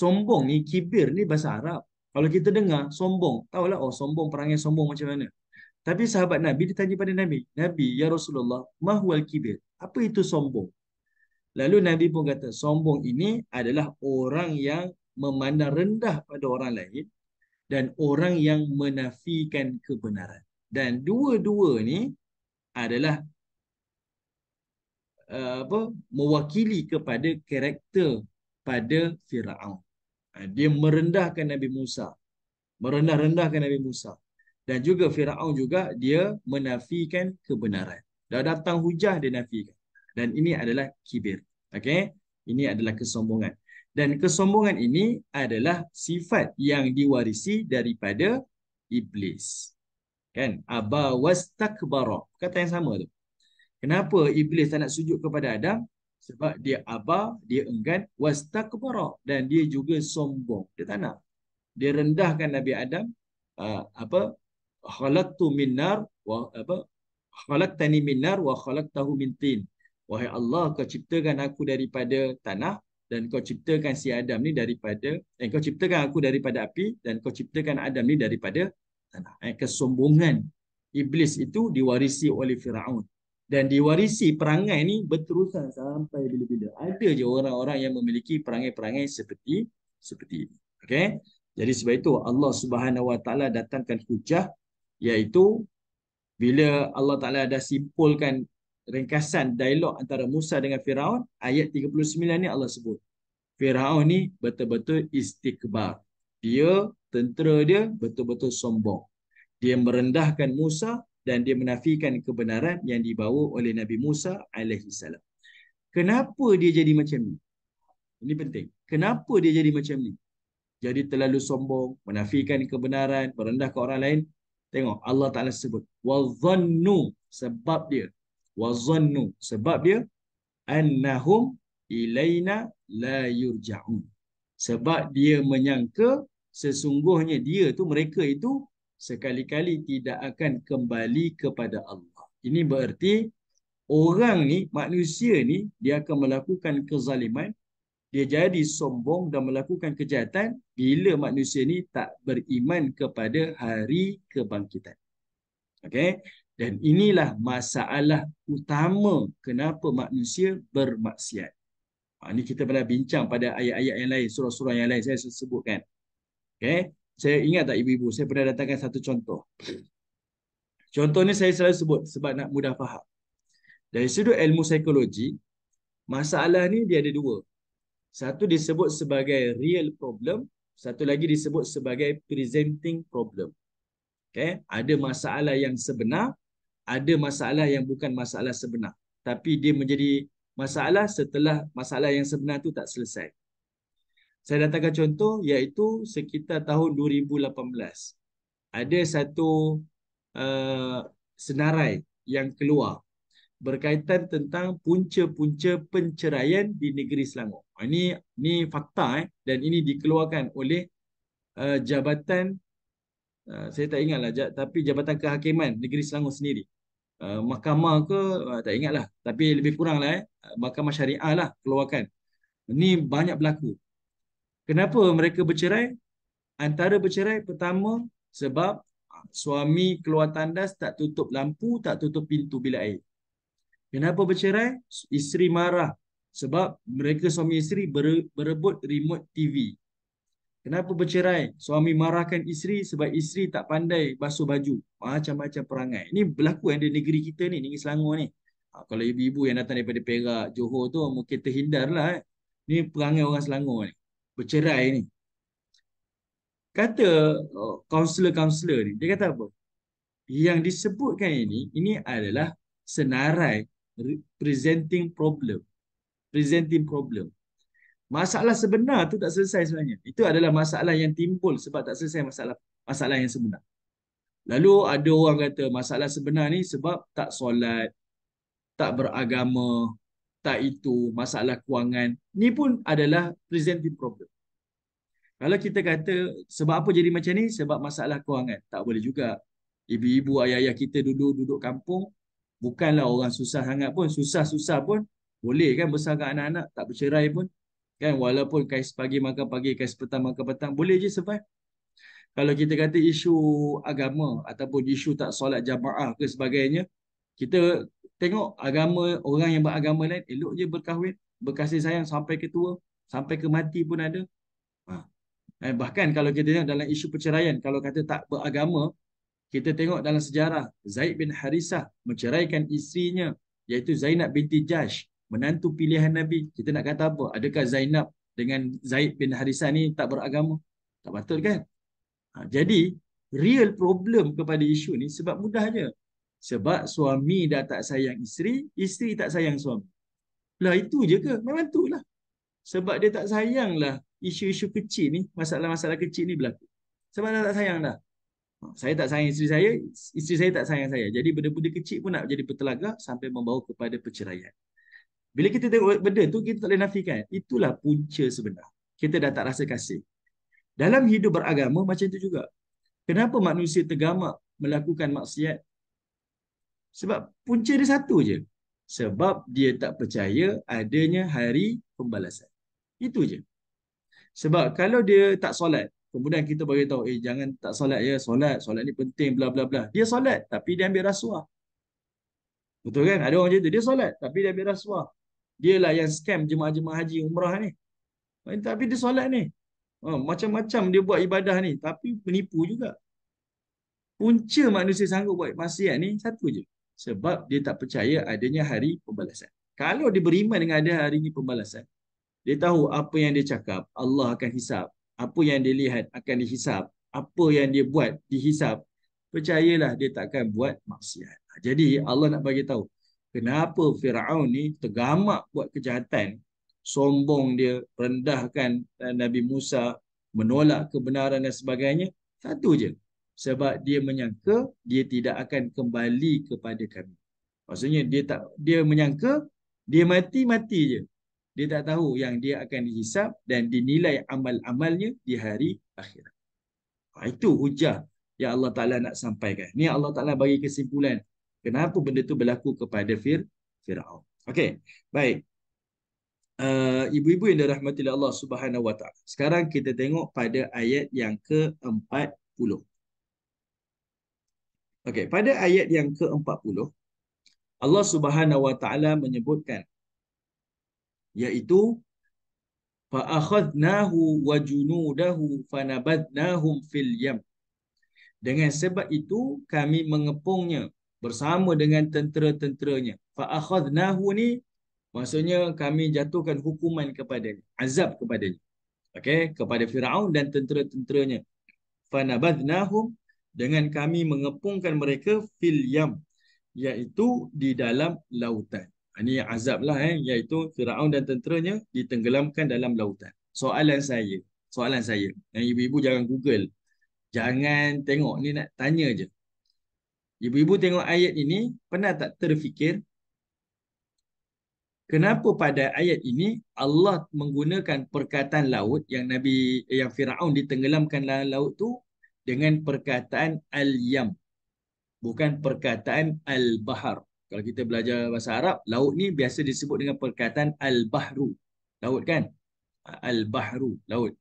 S1: sombong ni kibir ni bahasa Arab kalau kita dengar sombong tahulah oh sombong perangai sombong macam mana tapi sahabat Nabi ditanya pada Nabi Nabi ya Rasulullah mahwal kibir apa itu sombong Lalu Nabi pun kata, sombong ini adalah orang yang memandang rendah pada orang lain dan orang yang menafikan kebenaran. Dan dua-dua ni adalah uh, apa mewakili kepada karakter pada Firaun. Ha, dia merendahkan Nabi Musa. Merendah-rendahkan Nabi Musa. Dan juga Firaun juga dia menafikan kebenaran. Dah datang hujah dia nafikan dan ini adalah kibir. Okey? Ini adalah kesombongan. Dan kesombongan ini adalah sifat yang diwarisi daripada iblis. Kan? Aba wastakbara. Kata yang sama tu. Kenapa iblis tak nak sujud kepada Adam? Sebab dia aba, dia enggan wastakbara dan dia juga sombong. Dia tak nak. Dia rendahkan Nabi Adam uh, apa? Khalaqtu min nar wa apa? Khalaqtani min nar wa khalaqtahu min tin. Wahai Allah, kau ciptakan aku daripada tanah dan kau ciptakan si Adam ni daripada eh, kau ciptakan aku daripada api dan kau ciptakan Adam ni daripada tanah. Eh, kesombongan Iblis itu diwarisi oleh Fir'aun. Dan diwarisi perangai ni berterusan sampai bila-bila. Ada je orang-orang yang memiliki perangai-perangai seperti seperti ini. Okay? Jadi sebab itu Allah Subhanahu Wa Taala datangkan hujah iaitu bila Allah Taala dah simpulkan ringkasan dialog antara Musa dengan Firaun ayat 39 ni Allah sebut Firaun ni betul-betul istikbar dia tentera dia betul-betul sombong dia merendahkan Musa dan dia menafikan kebenaran yang dibawa oleh Nabi Musa alaihi salam kenapa dia jadi macam ni ini penting kenapa dia jadi macam ni jadi terlalu sombong menafikan kebenaran merendahkan orang lain tengok Allah Taala sebut wazannu sebab dia wazannu sebab dia annahum ilaina la yurja'un sebab dia menyangka sesungguhnya dia tu mereka itu sekali-kali tidak akan kembali kepada Allah ini bererti orang ni manusia ni dia akan melakukan kezaliman dia jadi sombong dan melakukan kejahatan bila manusia ni tak beriman kepada hari kebangkitan. Okay. Dan inilah masalah utama kenapa manusia bermaksiat. Ha, ini kita pernah bincang pada ayat-ayat yang lain, surah-surah yang lain saya sebutkan. Okay? Saya ingat tak ibu-ibu, saya pernah datangkan satu contoh. Contoh ni saya selalu sebut sebab nak mudah faham. Dari sudut ilmu psikologi, masalah ni dia ada dua. Satu disebut sebagai real problem, satu lagi disebut sebagai presenting problem. Okay? Ada masalah yang sebenar ada masalah yang bukan masalah sebenar tapi dia menjadi masalah setelah masalah yang sebenar tu tak selesai. Saya datangkan contoh iaitu sekitar tahun 2018. Ada satu uh, senarai yang keluar berkaitan tentang punca-punca penceraian di negeri Selangor. Ini ha, ini fakta eh dan ini dikeluarkan oleh uh, jabatan uh, saya tak ingatlah tapi jabatan kehakiman negeri Selangor sendiri. Eh, mahkamah ke uh, tak lah, tapi lebih kuranglah eh mahkamah syariah lah keluarkan ni banyak berlaku kenapa mereka bercerai antara bercerai pertama sebab suami keluar tandas tak tutup lampu tak tutup pintu bila air kenapa bercerai isteri marah sebab mereka suami isteri berebut remote TV Kenapa bercerai? Suami marahkan isteri sebab isteri tak pandai basuh baju. Macam-macam perangai. Ini berlaku yang di negeri kita ni, negeri Selangor ni. Ha, kalau ibu-ibu yang datang daripada Perak, Johor tu mungkin terhindarlah. Eh. Ini perangai orang Selangor ni. Bercerai ni. Kata oh, kaunselor-kaunselor uh, ni, dia kata apa? Yang disebutkan ini, ini adalah senarai presenting problem. Presenting problem masalah sebenar tu tak selesai sebenarnya. Itu adalah masalah yang timbul sebab tak selesai masalah masalah yang sebenar. Lalu ada orang kata masalah sebenar ni sebab tak solat, tak beragama, tak itu, masalah kewangan. Ni pun adalah presenting problem. Kalau kita kata sebab apa jadi macam ni? Sebab masalah kewangan. Tak boleh juga. Ibu-ibu, ayah-ayah kita dulu duduk kampung, bukanlah orang susah sangat pun. Susah-susah pun boleh kan besarkan anak-anak, tak bercerai pun kan walaupun kais pagi makan pagi kais petang makan petang boleh je survive kalau kita kata isu agama ataupun isu tak solat jamaah ke sebagainya kita tengok agama orang yang beragama lain elok je berkahwin berkasih sayang sampai ke tua sampai ke mati pun ada ha. eh, bahkan kalau kita tengok dalam isu perceraian kalau kata tak beragama kita tengok dalam sejarah Zaid bin Harisah menceraikan isterinya iaitu Zainab binti Jash menantu pilihan Nabi. Kita nak kata apa? Adakah Zainab dengan Zaid bin Harisah ni tak beragama? Tak patut kan? Ha, jadi, real problem kepada isu ni sebab mudah je. Sebab suami dah tak sayang isteri, isteri tak sayang suami. Lah itu je ke? Memang tu lah. Sebab dia tak sayang lah isu-isu kecil ni, masalah-masalah kecil ni berlaku. Sebab dah tak sayang dah. Ha, saya tak sayang isteri saya, isteri saya tak sayang saya. Jadi benda-benda kecil pun nak jadi petelaga sampai membawa kepada perceraian. Bila kita tengok benda tu, kita tak boleh nafikan. Itulah punca sebenar. Kita dah tak rasa kasih. Dalam hidup beragama macam tu juga. Kenapa manusia tergamak melakukan maksiat? Sebab punca dia satu je. Sebab dia tak percaya adanya hari pembalasan. Itu je. Sebab kalau dia tak solat, kemudian kita bagi tahu, eh jangan tak solat ya, solat, solat ni penting, bla bla bla. Dia solat, tapi dia ambil rasuah. Betul kan? Ada orang macam Dia solat, tapi dia ambil rasuah. Dia lah yang scam jemaah-jemaah haji umrah ni. Eh, tapi dia solat ni. Ha, macam-macam dia buat ibadah ni. Tapi penipu juga. Punca manusia sanggup buat maksiat ni satu je. Sebab dia tak percaya adanya hari pembalasan. Kalau dia beriman dengan ada hari ni pembalasan. Dia tahu apa yang dia cakap. Allah akan hisap. Apa yang dia lihat akan dihisap. Apa yang dia buat dihisap. Percayalah dia takkan buat maksiat. Ha, jadi Allah nak bagi tahu kenapa Firaun ni tergamak buat kejahatan sombong dia rendahkan eh, Nabi Musa menolak kebenaran dan sebagainya satu je sebab dia menyangka dia tidak akan kembali kepada kami maksudnya dia tak dia menyangka dia mati-mati je dia tak tahu yang dia akan dihisap dan dinilai amal-amalnya di hari akhirat ha, itu hujah yang Allah Taala nak sampaikan ni Allah Taala bagi kesimpulan kenapa benda tu berlaku kepada fir firaun okey baik eh, ibu-ibu uh, yang dirahmati Allah Subhanahu wa sekarang kita tengok pada ayat yang ke-40 okey pada ayat yang ke-40 Allah Subhanahu wa menyebutkan iaitu fa akhadnahu wa junudahu fanabadnahum fil yam dengan sebab itu kami mengepungnya bersama dengan tentera-tenteranya. Fa'akhadnahu ni maksudnya kami jatuhkan hukuman kepadanya, azab kepadanya. Okey, kepada Firaun dan tentera-tenteranya. Fanabadnahum dengan kami mengepungkan mereka fil yam iaitu di dalam lautan. Ini ha, azab lah eh, iaitu Firaun dan tenteranya ditenggelamkan dalam lautan. Soalan saya, soalan saya. Yang ibu-ibu jangan google. Jangan tengok ni nak tanya je. Ibu-ibu tengok ayat ini, pernah tak terfikir? Kenapa pada ayat ini Allah menggunakan perkataan laut yang Nabi eh, yang Firaun ditenggelamkan dalam laut tu dengan perkataan al-yam bukan perkataan al-bahar. Kalau kita belajar bahasa Arab, laut ni biasa disebut dengan perkataan al-bahru. Laut kan? Ha, al-bahru, laut.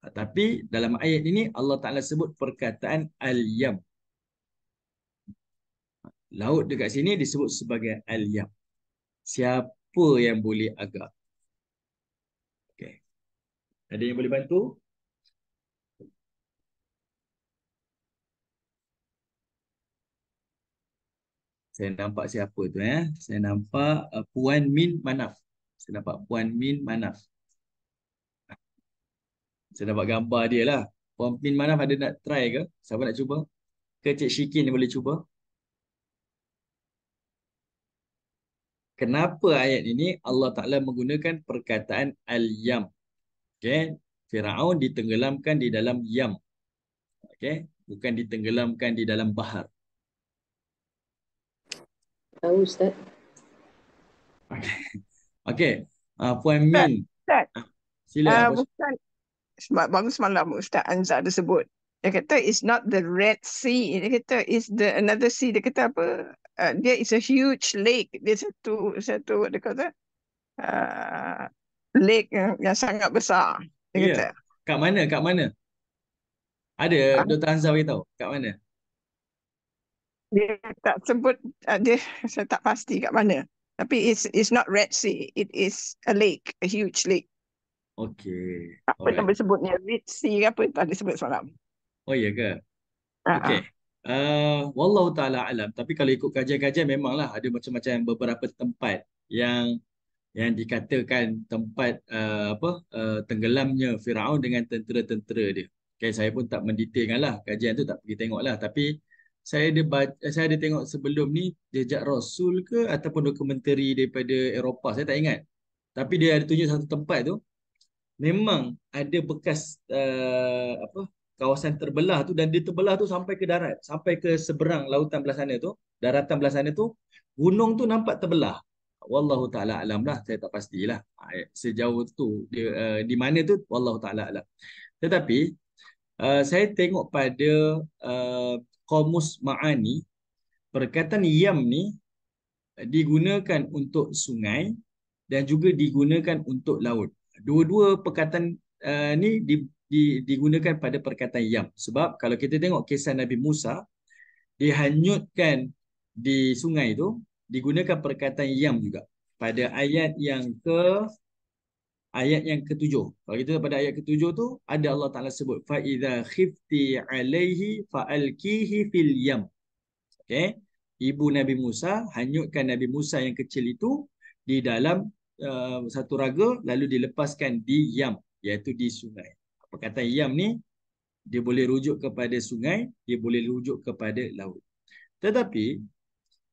S1: Ha, tapi dalam ayat ini Allah Taala sebut perkataan al-yam Laut dekat sini disebut sebagai Al-Yam. Siapa yang boleh agak? Okay. Ada yang boleh bantu? Saya nampak siapa tu ya. Saya nampak uh, Puan Min Manaf. Saya nampak Puan Min Manaf. Saya dapat gambar dia lah. Puan Min Manaf ada nak try ke? Siapa nak cuba? Ke Cik Shikin boleh cuba? kenapa ayat ini Allah Ta'ala menggunakan perkataan al-yam. Okay. Fir'aun ditenggelamkan di dalam yam. Okay. Bukan ditenggelamkan di dalam bahar. Tahu Ustaz. Okay. okay. Uh, ah, Puan Min. Ustaz. Ah, Sila. Uh,
S2: bukan. Ah, Sebab bangun semalam Ustaz Anza ada sebut. Dia kata, it's not the Red Sea. Dia kata, it's the another sea. Dia kata apa? Uh, dia is a huge lake. Dia satu, satu dia kata, uh, lake yang, yang sangat besar.
S1: Dia yeah. kata. Kat mana? Kat mana? Ada ha? Ah. Dr. Hanzah beritahu. Kat mana?
S2: Dia tak sebut, uh, dia, saya tak pasti kat mana. Tapi it's it's not Red Sea. It is a lake, a huge lake.
S1: Okay. Apa yang
S2: disebutnya? Red Sea Apa yang Tak disebut semalam.
S1: Oh iya ke? Ah, okay. Uh, ah. eh, wallahu taala alam tapi kalau ikut kajian-kajian memanglah ada macam-macam beberapa tempat yang yang dikatakan tempat uh, apa uh, tenggelamnya Firaun dengan tentera-tentera dia. Okey saya pun tak lah kajian tu tak pergi lah. tapi saya ada saya ada tengok sebelum ni jejak rasul ke ataupun dokumentari daripada Eropah saya tak ingat. Tapi dia ada tunjuk satu tempat tu memang ada bekas uh, apa kawasan terbelah tu dan dia terbelah tu sampai ke darat, sampai ke seberang lautan belah sana tu, daratan belah sana tu, gunung tu nampak terbelah. Wallahu taala alam lah, saya tak pastilah. Ha, eh, sejauh tu dia uh, di mana tu wallahu taala alam. Tetapi uh, saya tengok pada uh, Komus Ma'ani perkataan yam ni digunakan untuk sungai dan juga digunakan untuk laut. Dua-dua perkataan uh, ni di, di, digunakan pada perkataan yam. Sebab kalau kita tengok kisah Nabi Musa, dihanyutkan di sungai itu, digunakan perkataan yam juga. Pada ayat yang ke ayat yang ketujuh. Kalau kita pada ayat ketujuh tu ada Allah Ta'ala sebut, khifti alaihi fa alkihi fil الْيَمْ okay? Ibu Nabi Musa, hanyutkan Nabi Musa yang kecil itu di dalam uh, satu raga, lalu dilepaskan di yam, iaitu di sungai perkataan yam ni dia boleh rujuk kepada sungai, dia boleh rujuk kepada laut. Tetapi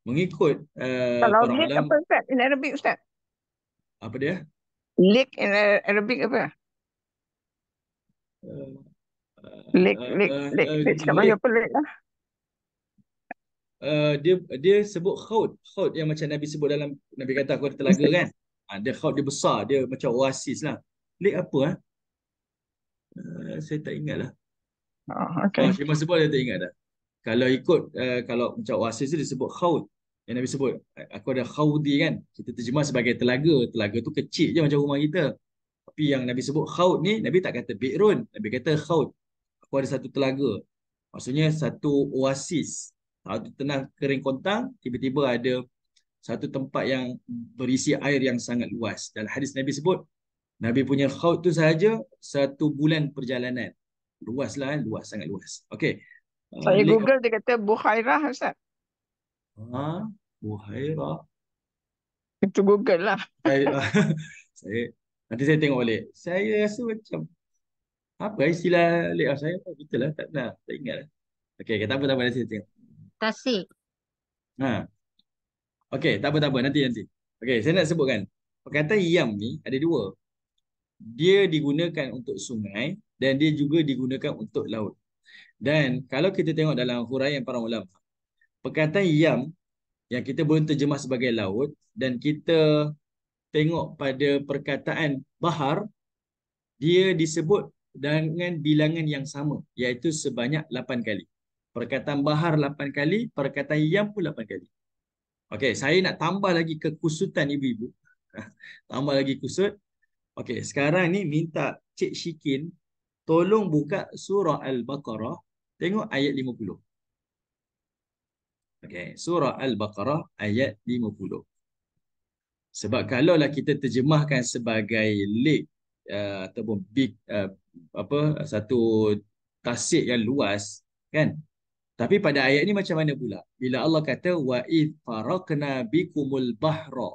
S1: mengikut uh, Kalau para ulama apa
S2: Ustaz? In Arabic Ustaz? Apa dia? Lake in Arabic apa?
S1: Uh, lake, lake, lake. Dia apa lake lah? Uh, dia dia sebut khaut. Khaut yang macam Nabi sebut dalam Nabi kata aku ada telaga Ustaz. kan? Ha, dia khaut dia besar. Dia macam oasis lah. Lake apa? Ha? Eh, saya tak ingat lah.
S2: Ah, oh, okay. Oh,
S1: masa pun saya tak ingat dah. Kalau ikut, uh, kalau macam Oasis dia disebut khawd. Yang Nabi sebut, aku ada khawdi kan. Kita terjemah sebagai telaga. Telaga tu kecil je macam rumah kita. Tapi yang Nabi sebut khawd ni, Nabi tak kata bi'run. Nabi kata khawd. Aku ada satu telaga. Maksudnya satu oasis. Satu tenang kering kontang, tiba-tiba ada satu tempat yang berisi air yang sangat luas. Dan hadis Nabi sebut, Nabi punya khaut tu saja satu bulan perjalanan. Luaslah kan, luas sangat luas. Okey. Uh, saya uh, Google
S2: dia kata Buhairah Ustaz.
S1: Ha, Buhairah. Itu Google lah. Saya, *laughs* saya nanti saya tengok balik. Saya rasa macam apa istilah eh layout saya? Betullah tak nak, tak ingatlah. Okey, kata apa tak nanti saya tengok. Tasik. Ha. Okey, tak apa apa nanti nanti. Okey, saya nak sebutkan. Perkataan yam ni ada dua dia digunakan untuk sungai dan dia juga digunakan untuk laut. Dan kalau kita tengok dalam huraian para ulama, perkataan yam yang kita boleh terjemah sebagai laut dan kita tengok pada perkataan bahar, dia disebut dengan bilangan yang sama iaitu sebanyak 8 kali. Perkataan bahar 8 kali, perkataan yam pun 8 kali. Okey, saya nak tambah lagi kekusutan ibu-ibu. *laughs* tambah lagi kusut. Okey, sekarang ni minta Cik Shikin tolong buka surah Al-Baqarah. Tengok ayat 50. Okey, surah Al-Baqarah ayat 50. Sebab kalaulah kita terjemahkan sebagai lake uh, ataupun big uh, apa satu tasik yang luas kan tapi pada ayat ni macam mana pula bila Allah kata wa id faraqna bikumul bahra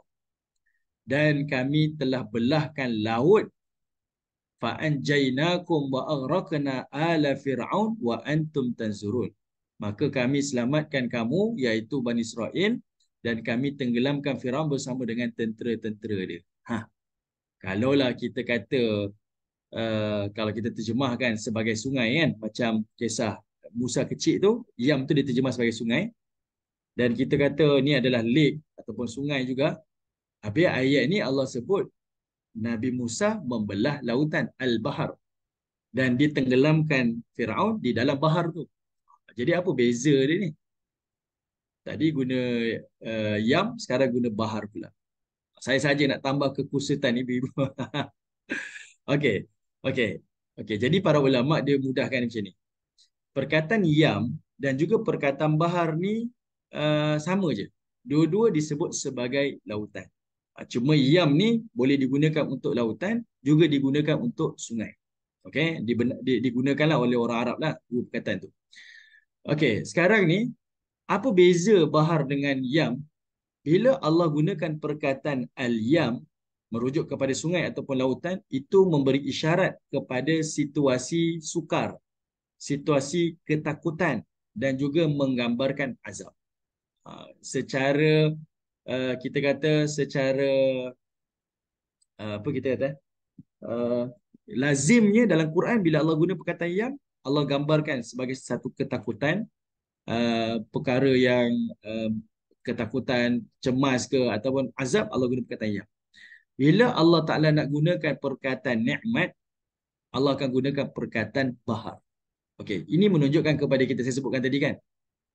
S1: dan kami telah belahkan laut fa anjaynakum wa aghraqna ala fir'aun wa antum tanzurun maka kami selamatkan kamu iaitu Bani Israel dan kami tenggelamkan Firaun bersama dengan tentera-tentera dia. Ha. Kalaulah kita kata uh, kalau kita terjemahkan sebagai sungai kan macam kisah Musa kecil tu yang tu diterjemah sebagai sungai dan kita kata ni adalah lake ataupun sungai juga Habis ayat ni Allah sebut Nabi Musa membelah lautan Al-Bahar dan ditenggelamkan Fir'aun di dalam bahar tu. Jadi apa beza dia ni? Tadi guna uh, yam, sekarang guna bahar pula. Saya saja nak tambah kekusutan ni. *laughs* okay. Okay. Okay. Jadi para ulama dia mudahkan macam ni. Perkataan yam dan juga perkataan bahar ni uh, sama je. Dua-dua disebut sebagai lautan. Ha, cuma yam ni boleh digunakan untuk lautan, juga digunakan untuk sungai. Okay, Diben- di- digunakanlah oleh orang Arab lah dua perkataan tu. Okay, sekarang ni apa beza bahar dengan yam? Bila Allah gunakan perkataan al-yam merujuk kepada sungai ataupun lautan, itu memberi isyarat kepada situasi sukar, situasi ketakutan dan juga menggambarkan azab. Ha, secara uh, kita kata secara uh, apa kita kata uh, lazimnya dalam Quran bila Allah guna perkataan yang Allah gambarkan sebagai satu ketakutan uh, perkara yang uh, ketakutan cemas ke ataupun azab Allah guna perkataan yang bila Allah Taala nak gunakan perkataan nikmat Allah akan gunakan perkataan bahar. Okey, ini menunjukkan kepada kita saya sebutkan tadi kan.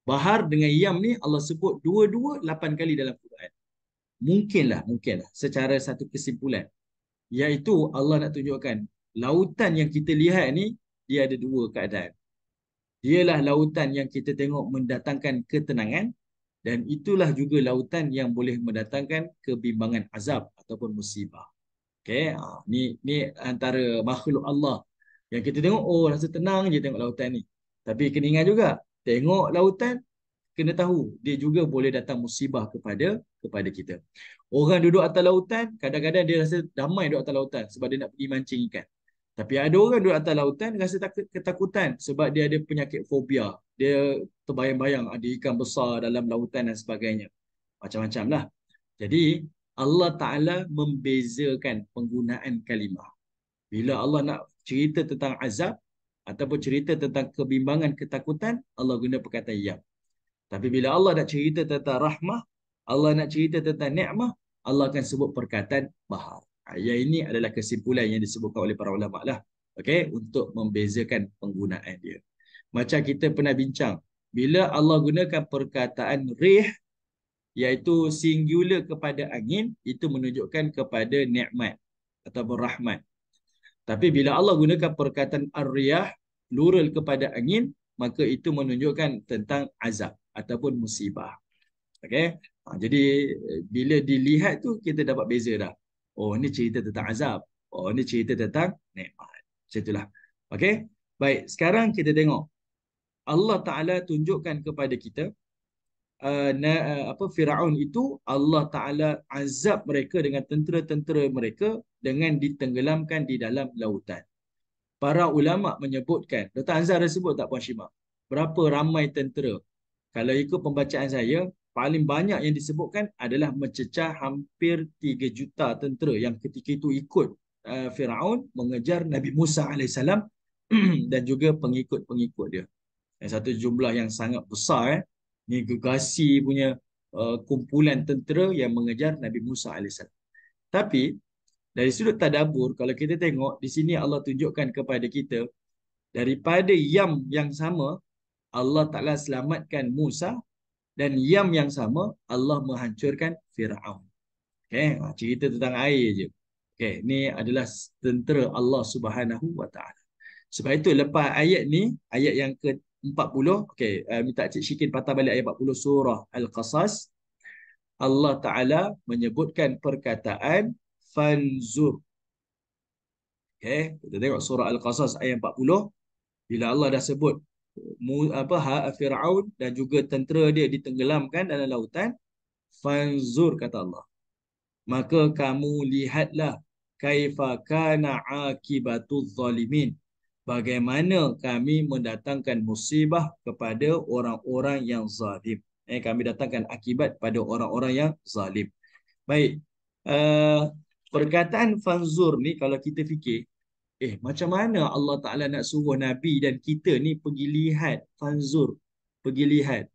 S1: Bahar dengan Yam ni Allah sebut dua-dua lapan kali dalam Quran. Mungkinlah, mungkinlah secara satu kesimpulan. Iaitu Allah nak tunjukkan lautan yang kita lihat ni dia ada dua keadaan. Dialah lautan yang kita tengok mendatangkan ketenangan dan itulah juga lautan yang boleh mendatangkan kebimbangan azab ataupun musibah. Okay, ha, ni ni antara makhluk Allah yang kita tengok oh rasa tenang je tengok lautan ni. Tapi kena ingat juga tengok lautan kena tahu dia juga boleh datang musibah kepada kepada kita orang duduk atas lautan kadang-kadang dia rasa damai duduk atas lautan sebab dia nak pergi mancing ikan tapi ada orang duduk atas lautan rasa takut ketakutan sebab dia ada penyakit fobia dia terbayang-bayang ada ikan besar dalam lautan dan sebagainya macam-macam lah jadi Allah Ta'ala membezakan penggunaan kalimah. Bila Allah nak cerita tentang azab, ataupun cerita tentang kebimbangan ketakutan Allah guna perkataan ya. tapi bila Allah nak cerita tentang rahmah Allah nak cerita tentang ni'mah Allah akan sebut perkataan bahar ha, yang ini adalah kesimpulan yang disebutkan oleh para ulama lah okay? untuk membezakan penggunaan dia macam kita pernah bincang bila Allah gunakan perkataan rih iaitu singular kepada angin itu menunjukkan kepada nikmat atau rahmat tapi bila Allah gunakan perkataan ar-riyah lural kepada angin, maka itu menunjukkan tentang azab ataupun musibah. Okay, Ha, jadi bila dilihat tu kita dapat beza dah. Oh ini cerita tentang azab. Oh ini cerita tentang nikmat. Macam itulah. Okay, Baik, sekarang kita tengok Allah Taala tunjukkan kepada kita uh, uh, apa Firaun itu Allah Taala azab mereka dengan tentera-tentera mereka dengan ditenggelamkan di dalam lautan. Para ulama menyebutkan, Dr. Azhar dah sebut tak Puan Shima? Berapa ramai tentera? Kalau ikut pembacaan saya, paling banyak yang disebutkan adalah mencecah hampir 3 juta tentera yang ketika itu ikut uh, Firaun mengejar Nabi Musa AS *clears throat* dan juga pengikut-pengikut dia. Yang satu jumlah yang sangat besar. Eh. Ini punya uh, kumpulan tentera yang mengejar Nabi Musa AS. Tapi dari sudut tadabur, kalau kita tengok di sini Allah tunjukkan kepada kita daripada yam yang sama Allah Ta'ala selamatkan Musa dan yam yang sama Allah menghancurkan Fir'aun. Okay, ha, cerita tentang air je. Okay, ni adalah tentera Allah Subhanahu Wa Ta'ala. Sebab itu lepas ayat ni, ayat yang ke-40, okay, uh, minta Cik Syikin patah balik ayat 40 surah Al-Qasas, Allah Ta'ala menyebutkan perkataan Fanzur, Okay. Kita tengok surah Al-Qasas ayat 40. Bila Allah dah sebut apa ha, Fir'aun dan juga tentera dia ditenggelamkan dalam lautan. Fanzur kata Allah. Maka kamu lihatlah kaifa kana akibatul zalimin. Bagaimana kami mendatangkan musibah kepada orang-orang yang zalim. Eh, kami datangkan akibat pada orang-orang yang zalim. Baik. Uh, Perkataan fanzur ni kalau kita fikir Eh macam mana Allah Ta'ala nak suruh Nabi dan kita ni pergi lihat Fanzur Pergi lihat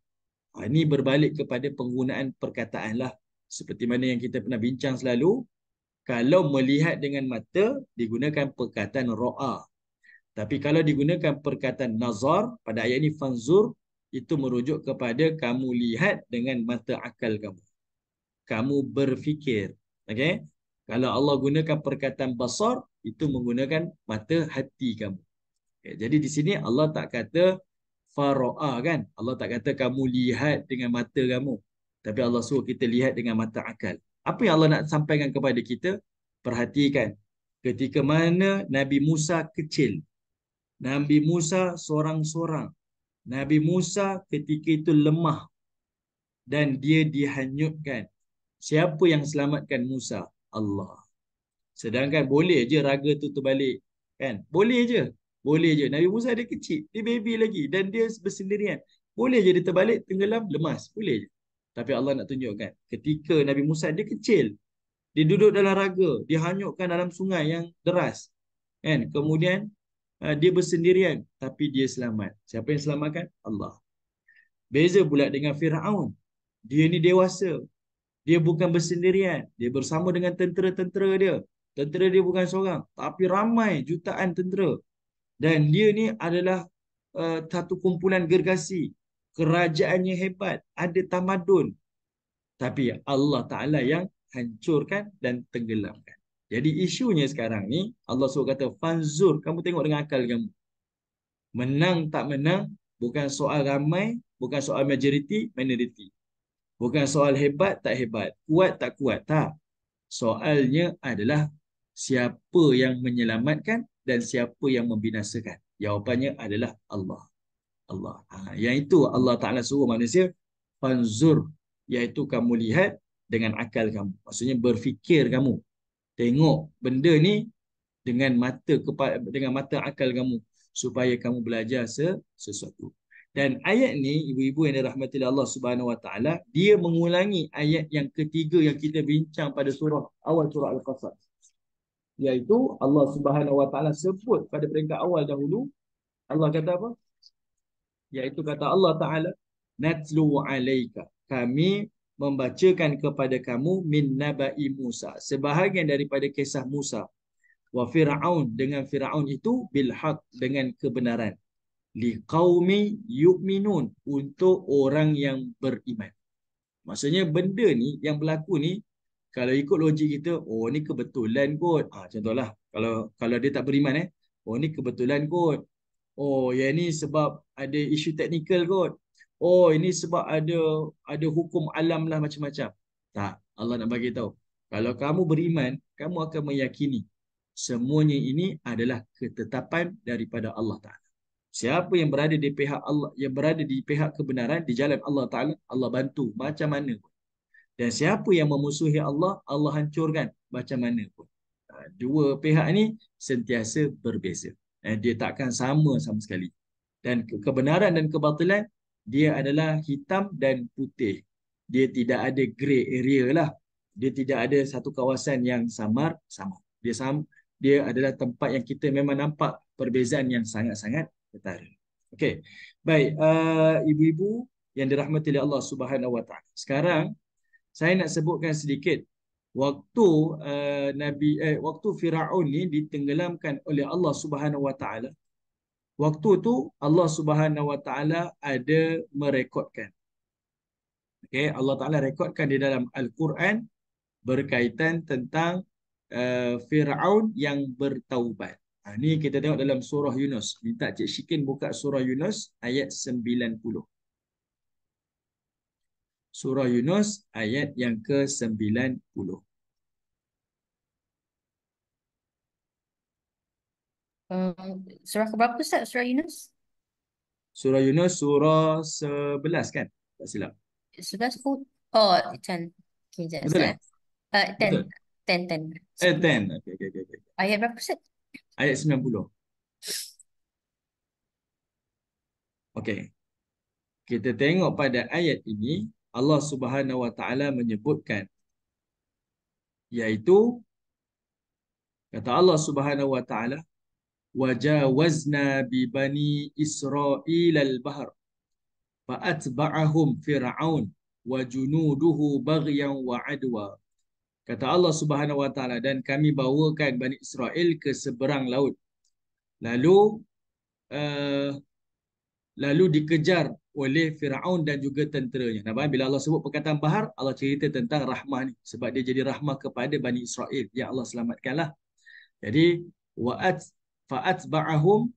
S1: ha, Ini berbalik kepada penggunaan perkataan lah Seperti mana yang kita pernah bincang selalu Kalau melihat dengan mata digunakan perkataan ro'a Tapi kalau digunakan perkataan nazar pada ayat ni fanzur Itu merujuk kepada kamu lihat dengan mata akal kamu Kamu berfikir Okay kalau Allah gunakan perkataan basar, itu menggunakan mata hati kamu. Okay. Jadi di sini Allah tak kata faro'a kan? Allah tak kata kamu lihat dengan mata kamu. Tapi Allah suruh kita lihat dengan mata akal. Apa yang Allah nak sampaikan kepada kita? Perhatikan. Ketika mana Nabi Musa kecil. Nabi Musa seorang-seorang. Nabi Musa ketika itu lemah. Dan dia dihanyutkan. Siapa yang selamatkan Musa? Allah. Sedangkan boleh je raga tu terbalik. Kan? Boleh je. Boleh je. Nabi Musa dia kecil. Dia baby lagi. Dan dia bersendirian. Boleh je dia terbalik, tenggelam, lemas. Boleh je. Tapi Allah nak tunjukkan. Ketika Nabi Musa dia kecil. Dia duduk dalam raga. Dia hanyutkan dalam sungai yang deras. Kan? Kemudian uh, dia bersendirian tapi dia selamat. Siapa yang selamatkan? Allah. Beza pula dengan Firaun. Dia ni dewasa. Dia bukan bersendirian. Dia bersama dengan tentera-tentera dia. Tentera dia bukan seorang. Tapi ramai jutaan tentera. Dan dia ni adalah uh, satu kumpulan gergasi. Kerajaannya hebat. Ada tamadun. Tapi Allah Ta'ala yang hancurkan dan tenggelamkan. Jadi isunya sekarang ni, Allah SWT kata, Fanzur, kamu tengok dengan akal kamu. Menang tak menang, bukan soal ramai, bukan soal majoriti, minoriti. Bukan soal hebat tak hebat, kuat tak kuat, tak. Soalnya adalah siapa yang menyelamatkan dan siapa yang membinasakan. Jawapannya adalah Allah. Allah. Ha, yang itu Allah Ta'ala suruh manusia, panzur, iaitu kamu lihat dengan akal kamu. Maksudnya berfikir kamu. Tengok benda ni dengan mata dengan mata akal kamu supaya kamu belajar sesuatu. Dan ayat ni ibu-ibu yang dirahmati Allah Subhanahu Wa Taala dia mengulangi ayat yang ketiga yang kita bincang pada surah awal surah Al-Qasas. Iaitu Allah Subhanahu Wa Taala sebut pada peringkat awal dahulu Allah kata apa? Iaitu kata Allah Taala natlu alaika kami membacakan kepada kamu min naba'i Musa sebahagian daripada kisah Musa wa Firaun dengan Firaun itu bil dengan kebenaran liqaumi yu'minun untuk orang yang beriman. Maksudnya benda ni yang berlaku ni kalau ikut logik kita, oh ni kebetulan kot. Ah ha, contohlah kalau kalau dia tak beriman eh, oh ni kebetulan kot. Oh ya ni sebab ada isu teknikal kot. Oh ini sebab ada ada hukum alam lah macam-macam. Tak, Allah nak bagi tahu. Kalau kamu beriman, kamu akan meyakini semuanya ini adalah ketetapan daripada Allah Taala siapa yang berada di pihak Allah yang berada di pihak kebenaran di jalan Allah taala Allah bantu macam mana pun dan siapa yang memusuhi Allah Allah hancurkan macam mana pun ha, dua pihak ini sentiasa berbeza dan eh, dia takkan sama sama sekali dan kebenaran dan kebatilan dia adalah hitam dan putih dia tidak ada grey area lah dia tidak ada satu kawasan yang samar sama dia sama dia adalah tempat yang kita memang nampak perbezaan yang sangat-sangat ketara. Okey. Baik, uh, ibu-ibu yang dirahmati oleh Allah Subhanahu Wa Taala. Sekarang saya nak sebutkan sedikit waktu uh, Nabi eh, waktu Firaun ni ditenggelamkan oleh Allah Subhanahu Wa Taala. Waktu tu Allah Subhanahu Wa Taala ada merekodkan. Okey, Allah Taala rekodkan di dalam Al-Quran berkaitan tentang uh, Firaun yang bertaubat. Ha, ni kita tengok dalam surah Yunus. Minta Cik Syikin buka surah Yunus ayat 90. Surah Yunus ayat yang ke-90.
S3: Eh, surah ke keberapa Ustaz? Surah Yunus?
S1: Surah Yunus, surah sebelas kan? Tak silap.
S3: Sebelas ku? Oh, ten. Okay, jat, Betul ten. Ten, ten.
S1: Eh, ten. Okay, okay, okay.
S3: Ayat berapa Ustaz?
S1: ayat 90. Okey. Kita tengok pada ayat ini Allah Subhanahu Wa Taala menyebutkan iaitu kata Allah Subhanahu Wa Taala wajawazna bi bani Israil al-bahr fa'atba'ahum fir'aun wa junuduhu baghyan wa 'adwa kata Allah Subhanahu Wa Taala dan kami bawakan Bani Israel ke seberang laut. Lalu uh, lalu dikejar oleh Firaun dan juga tenteranya. Nampak bila Allah sebut perkataan bahar, Allah cerita tentang rahmah ni sebab dia jadi rahmah kepada Bani Israel yang Allah selamatkanlah. Jadi wa'at fa'atba'ahum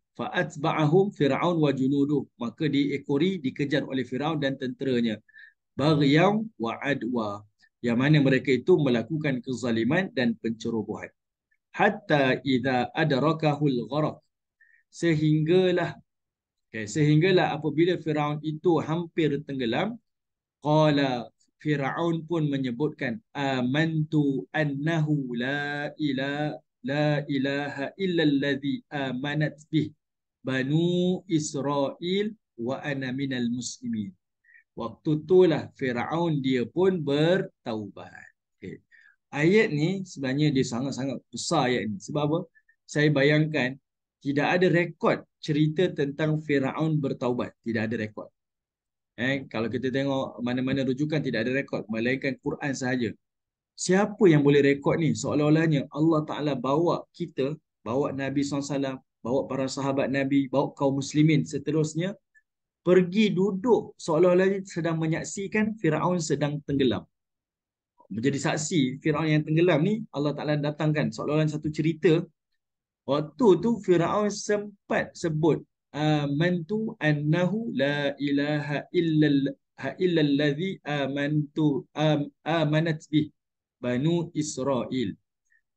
S1: baahum Firaun wa junudu. Maka diekori dikejar oleh Firaun dan tenteranya. Baghyam wa adwa yang mana mereka itu melakukan kezaliman dan pencerobohan hatta idza adrakahul gharq sehinggalah okay, sehinggalah apabila Firaun itu hampir tenggelam qala Firaun pun menyebutkan amantu annahu la ila la ilaha illa alladhi amanat bih banu Israel wa ana minal muslimin Waktu tu lah Fir'aun dia pun bertaubat. Okay. Ayat ni sebenarnya dia sangat-sangat besar ayat ni. Sebab apa? Saya bayangkan tidak ada rekod cerita tentang Fir'aun bertaubat. Tidak ada rekod. Eh, kalau kita tengok mana-mana rujukan tidak ada rekod. Melainkan Quran sahaja. Siapa yang boleh rekod ni? Seolah-olahnya Allah Ta'ala bawa kita, bawa Nabi SAW, bawa para sahabat Nabi, bawa kaum muslimin seterusnya pergi duduk seolah-olah sedang menyaksikan Firaun sedang tenggelam. Menjadi saksi Firaun yang tenggelam ni Allah Taala datangkan seolah-olah satu cerita waktu tu Firaun sempat sebut amantu ah, annahu la ilaha illa ha, illa allazi amantu am, amanat bih banu Israel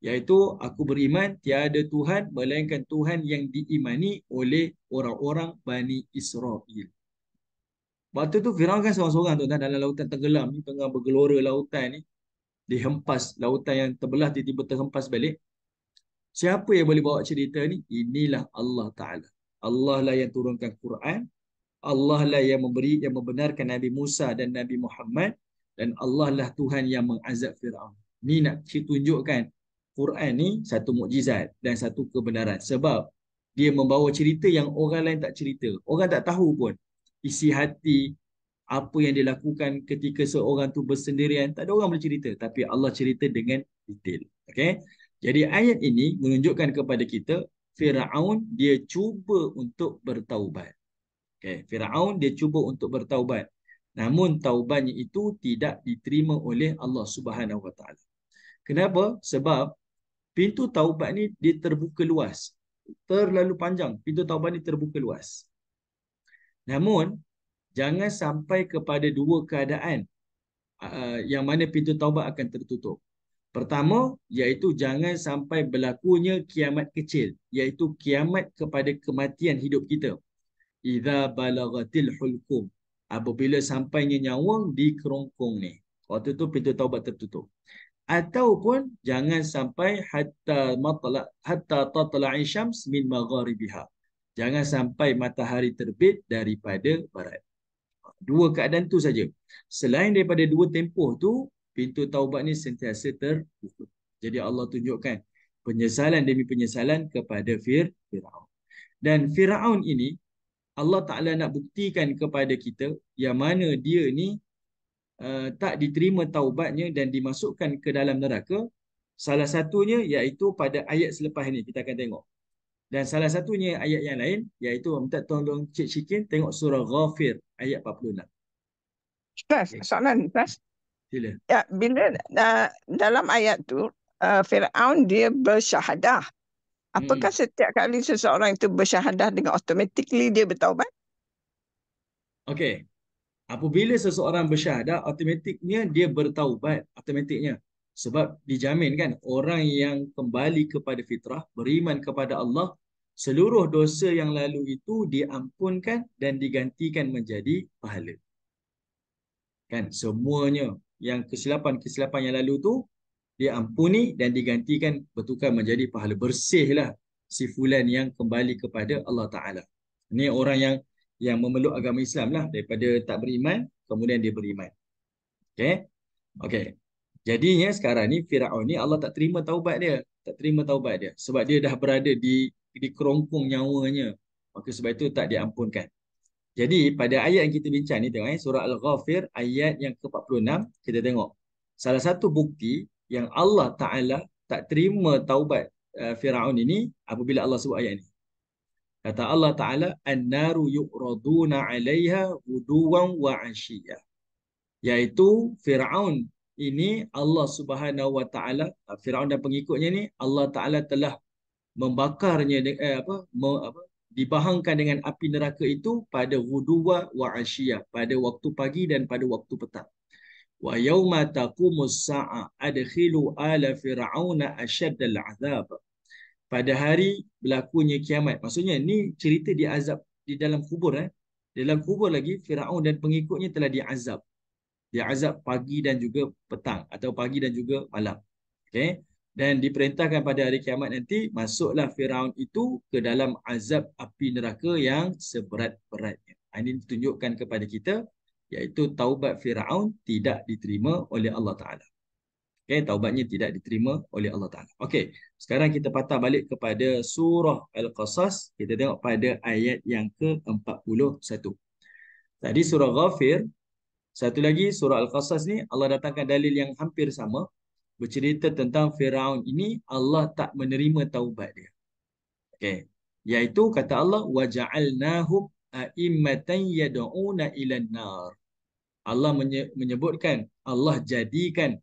S1: yaitu aku beriman tiada tuhan melainkan tuhan yang diimani oleh orang-orang Bani Israel Batu tu Firaun kan seorang-seorang tu kan dalam lautan tenggelam ni tengah bergelora lautan ni dihempas lautan yang terbelah tiba-tiba terhempas balik. Siapa yang boleh bawa cerita ni? Inilah Allah Taala. Allah lah yang turunkan Quran. Allah lah yang memberi yang membenarkan Nabi Musa dan Nabi Muhammad dan Allah lah Tuhan yang mengazab Firaun. Ni nak kita tunjukkan Quran ni satu mukjizat dan satu kebenaran sebab dia membawa cerita yang orang lain tak cerita. Orang tak tahu pun isi hati apa yang dilakukan ketika seorang tu bersendirian tak ada orang boleh cerita tapi Allah cerita dengan detail okey jadi ayat ini menunjukkan kepada kita Firaun dia cuba untuk bertaubat okey Firaun dia cuba untuk bertaubat namun taubatnya itu tidak diterima oleh Allah Subhanahu Wa Taala kenapa sebab pintu taubat ni dia terbuka luas terlalu panjang pintu taubat ni terbuka luas Namun, jangan sampai kepada dua keadaan uh, yang mana pintu taubat akan tertutup. Pertama, iaitu jangan sampai berlakunya kiamat kecil, iaitu kiamat kepada kematian hidup kita. Iza balagatil hulkum. Apabila sampainya nyawa di kerongkong ni. Waktu tu pintu taubat tertutup. Ataupun jangan sampai hatta matla hatta tatla'i syams min magharibiha jangan sampai matahari terbit daripada barat. Dua keadaan tu saja. Selain daripada dua tempoh tu, pintu taubat ni sentiasa terbuka. Jadi Allah tunjukkan penyesalan demi penyesalan kepada Fir'aun. Dan Fir'aun ini Allah Taala nak buktikan kepada kita yang mana dia ni uh, tak diterima taubatnya dan dimasukkan ke dalam neraka. Salah satunya iaitu pada ayat selepas ini kita akan tengok. Dan salah satunya ayat yang lain iaitu minta tolong Cik Syikin tengok surah Ghafir ayat 46. Ustaz, okay. soalan Ustaz. Sila. Ya, bila uh, dalam ayat tu uh, Firaun
S2: dia bersyahadah. Apakah hmm. setiap kali seseorang itu bersyahadah dengan automatically dia bertaubat?
S1: Okey. Apabila seseorang bersyahadah, automatiknya dia bertaubat. Automatiknya. Sebab dijamin kan orang yang kembali kepada fitrah, beriman kepada Allah, seluruh dosa yang lalu itu diampunkan dan digantikan menjadi pahala. Kan semuanya yang kesilapan-kesilapan yang lalu tu diampuni dan digantikan bertukar menjadi pahala bersihlah si fulan yang kembali kepada Allah Taala. Ini orang yang yang memeluk agama Islam lah daripada tak beriman kemudian dia beriman. Okay. Okay. Jadinya sekarang ni Firaun ni Allah tak terima taubat dia. Tak terima taubat dia. Sebab dia dah berada di di kerongkong nyawanya. Maka sebab itu tak diampunkan. Jadi pada ayat yang kita bincang ni tengok eh. Surah Al-Ghafir ayat yang ke-46. Kita tengok. Salah satu bukti yang Allah Ta'ala tak terima taubat uh, Firaun ini apabila Allah sebut ayat ini. Kata Allah Ta'ala, An-naru yu'raduna alaiha uduwan wa ashiyah. Iaitu Fir'aun ini Allah Subhanahu Wa Taala Firaun dan pengikutnya ni Allah Taala telah membakarnya eh, apa, me, apa dibahangkan dengan api neraka itu pada wudhuwa wa asyia pada waktu pagi dan pada waktu petang wa yauma taqumus sa'a adkhilu ala fir'auna ashadd al'adzab pada hari berlakunya kiamat maksudnya ni cerita diazab di dalam kubur eh dalam kubur lagi Firaun dan pengikutnya telah diazab dia azab pagi dan juga petang atau pagi dan juga malam okey dan diperintahkan pada hari kiamat nanti masuklah Firaun itu ke dalam azab api neraka yang seberat-beratnya ini ditunjukkan kepada kita iaitu taubat Firaun tidak diterima oleh Allah taala okey taubatnya tidak diterima oleh Allah taala okey sekarang kita patah balik kepada surah al-qasas kita tengok pada ayat yang ke-41 tadi surah ghafir satu lagi surah Al-Qasas ni Allah datangkan dalil yang hampir sama bercerita tentang Firaun ini Allah tak menerima taubat dia. Okey. Iaitu kata Allah waja'alnahum a'immatan yad'una ila nar Allah menyebutkan Allah jadikan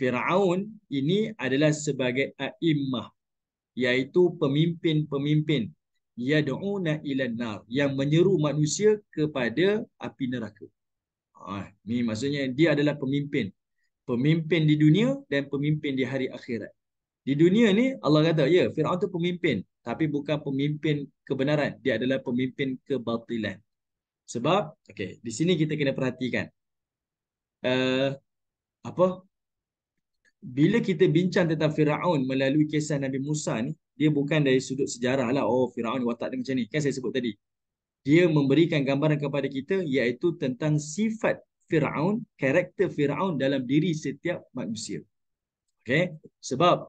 S1: Firaun ini adalah sebagai a'immah iaitu pemimpin-pemimpin yad'una ila nar yang menyeru manusia kepada api neraka. Ah, ni maksudnya dia adalah pemimpin. Pemimpin di dunia dan pemimpin di hari akhirat. Di dunia ni Allah kata, ya Fir'aun tu pemimpin. Tapi bukan pemimpin kebenaran. Dia adalah pemimpin kebatilan. Sebab, okay, di sini kita kena perhatikan. Uh, apa? Bila kita bincang tentang Fir'aun melalui kisah Nabi Musa ni, dia bukan dari sudut sejarah lah. Oh, Fir'aun watak dia macam ni. Kan saya sebut tadi dia memberikan gambaran kepada kita iaitu tentang sifat Firaun, karakter Firaun dalam diri setiap manusia. Okay, sebab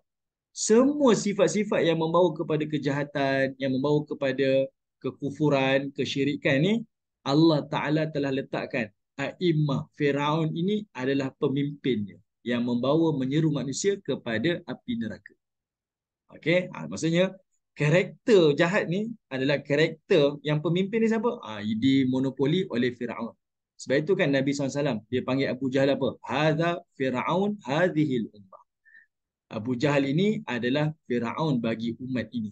S1: semua sifat-sifat yang membawa kepada kejahatan, yang membawa kepada kekufuran, kesyirikan ni Allah Taala telah letakkan aimmah Firaun ini adalah pemimpinnya yang membawa menyeru manusia kepada api neraka. Okay, ha, maksudnya karakter jahat ni adalah karakter yang pemimpin ni siapa? Ah ha, di monopoli oleh Firaun. Sebab itu kan Nabi SAW dia panggil Abu Jahal apa? Hadza Firaun hadhihi ummah. Abu Jahal ini adalah Firaun bagi umat ini.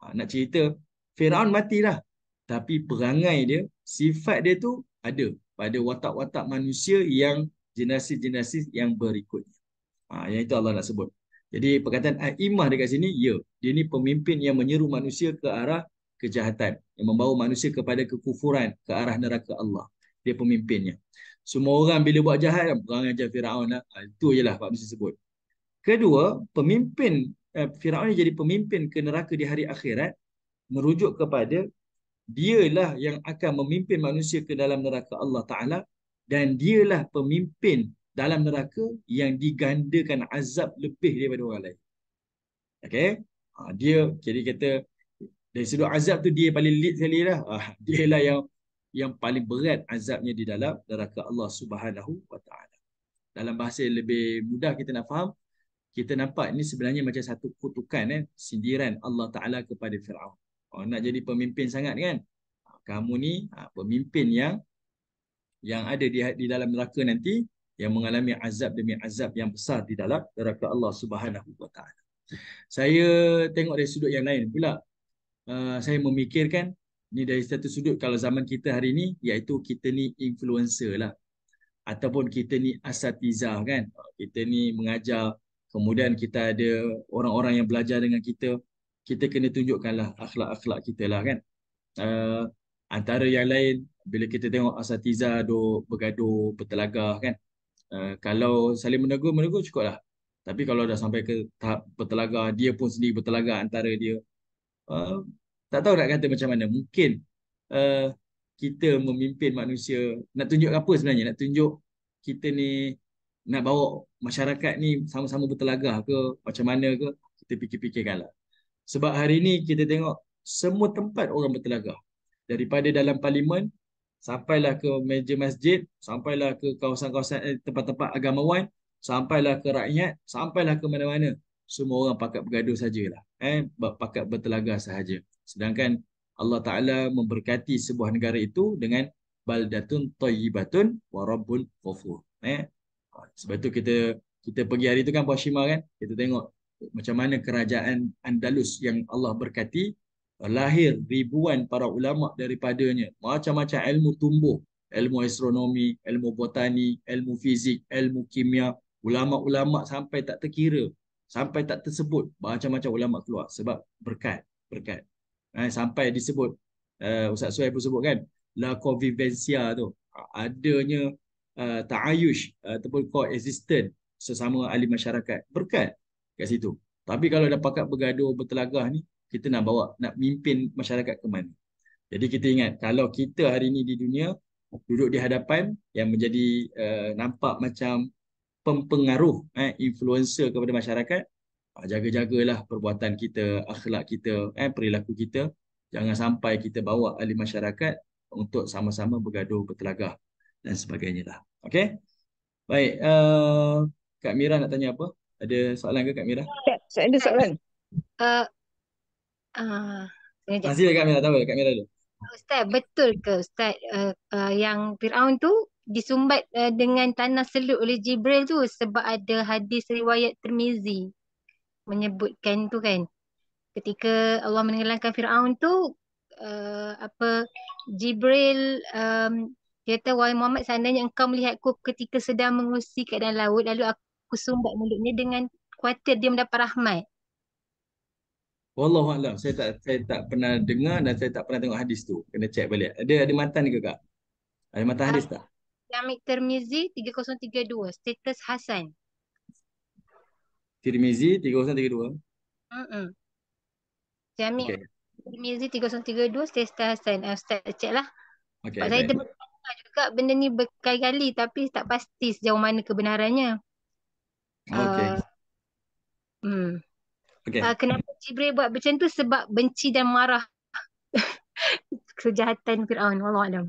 S1: Ha, nak cerita Firaun matilah tapi perangai dia, sifat dia tu ada pada watak-watak manusia yang generasi-generasi yang berikutnya. Ha, yang itu Allah nak sebut. Jadi perkataan al-imah dekat sini, ya. Dia ni pemimpin yang menyeru manusia ke arah kejahatan. Yang membawa manusia kepada kekufuran, ke arah neraka Allah. Dia pemimpinnya. Semua orang bila buat jahat, ya, orang ajar Fir'aun lah. Ha, itu je lah Pak Musa sebut. Kedua, pemimpin eh, Fir'aun jadi pemimpin ke neraka di hari akhirat. Merujuk kepada dialah yang akan memimpin manusia ke dalam neraka Allah Ta'ala. Dan dialah pemimpin dalam neraka yang digandakan azab lebih daripada orang lain. Okay? Ha, dia jadi kata dari sudut azab tu dia paling lead sekali lah. Ha, *laughs* dia lah yang yang paling berat azabnya di dalam neraka Allah Subhanahu Wa Taala. Dalam bahasa yang lebih mudah kita nak faham, kita nampak ini sebenarnya macam satu kutukan eh, sindiran Allah Taala kepada Firaun. Oh, nak jadi pemimpin sangat kan? Ha, kamu ni ha, pemimpin yang yang ada di, di dalam neraka nanti yang mengalami azab demi azab yang besar di dalam neraka Allah Subhanahu Wa Saya tengok dari sudut yang lain pula. Uh, saya memikirkan ni dari satu sudut kalau zaman kita hari ni iaitu kita ni influencer lah ataupun kita ni asatizah kan. Kita ni mengajar kemudian kita ada orang-orang yang belajar dengan kita kita kena tunjukkanlah akhlak-akhlak kita lah kan. Uh, antara yang lain bila kita tengok asatiza duk bergaduh, bertelagah kan. Eh, kalau saling menegur menegur cukup lah tapi kalau dah sampai ke tahap bertelaga dia pun sendiri bertelaga antara dia uh, tak tahu nak kata macam mana mungkin uh, kita memimpin manusia nak tunjuk apa sebenarnya nak tunjuk kita ni nak bawa masyarakat ni sama-sama bertelaga ke macam mana ke kita fikir-fikirkan lah sebab hari ni kita tengok semua tempat orang bertelaga daripada dalam parlimen sampailah ke meja masjid, sampailah ke kawasan-kawasan eh, tempat-tempat agamawan, sampailah ke rakyat, sampailah ke mana-mana. Semua orang pakat bergaduh sajalah. Eh, pakat bertelaga sahaja. Sedangkan Allah Ta'ala memberkati sebuah negara itu dengan baldatun tayyibatun wa rabbun Eh? Sebab tu kita kita pergi hari itu kan Puan Shima kan? Kita tengok macam mana kerajaan Andalus yang Allah berkati lahir ribuan para ulama daripadanya macam-macam ilmu tumbuh ilmu astronomi ilmu botani ilmu fizik ilmu kimia ulama-ulama sampai tak terkira sampai tak tersebut macam-macam ulama keluar sebab berkat berkat eh, sampai disebut uh, Ustaz Suhaib pun sebut kan la convivencia tu adanya uh, ta'ayush uh, ataupun coexistent sesama ahli masyarakat berkat kat situ tapi kalau dah pakat bergaduh bertelagah ni kita nak bawa nak mimpin masyarakat ke mana. Jadi kita ingat kalau kita hari ini di dunia duduk di hadapan yang menjadi uh, nampak macam pempengaruh eh influencer kepada masyarakat, ah, jaga-jagalah perbuatan kita, akhlak kita, eh perilaku kita jangan sampai kita bawa ahli masyarakat untuk sama-sama bergaduh, bertelagah dan sebagainya lah. Okay. Baik, uh, Kak Mira nak tanya apa? Ada soalan ke Kak Mira? Tak,
S3: ada soalan. Uh, Uh, Masih dekat Mira, tahu dekat Mira tu Ustaz, betul ke Ustaz uh, uh, yang Fir'aun tu disumbat uh, dengan tanah selut oleh Jibril tu sebab ada hadis riwayat Termizi menyebutkan tu kan. Ketika Allah menenggelamkan Fir'aun tu, uh, apa Jibril um, dia kata, Wahai Muhammad, seandainya engkau melihatku ketika sedang mengusi kat dalam laut, lalu aku sumbat mulutnya dengan kuatir dia mendapat rahmat.
S1: Wallahu a'lam. Saya tak saya tak pernah dengar dan saya tak pernah tengok hadis tu. Kena cek balik. Ada ada matan ke kak? Ada matan hadis tak?
S3: Yang Tirmizi 3032 status Hasan.
S1: Tirmizi 3032.
S3: Hmm. Jami okay. Tirmizi 3032 status Hasan. Eh, ustaz checklah. Okey. Saya ter- juga benda ni berkali-kali tapi tak pasti sejauh mana kebenarannya. Okey. Uh, hmm. Okay. Uh, ah, kenapa Jibril buat macam tu? Sebab benci dan marah *laughs* kejahatan Fir'aun. Allah alam.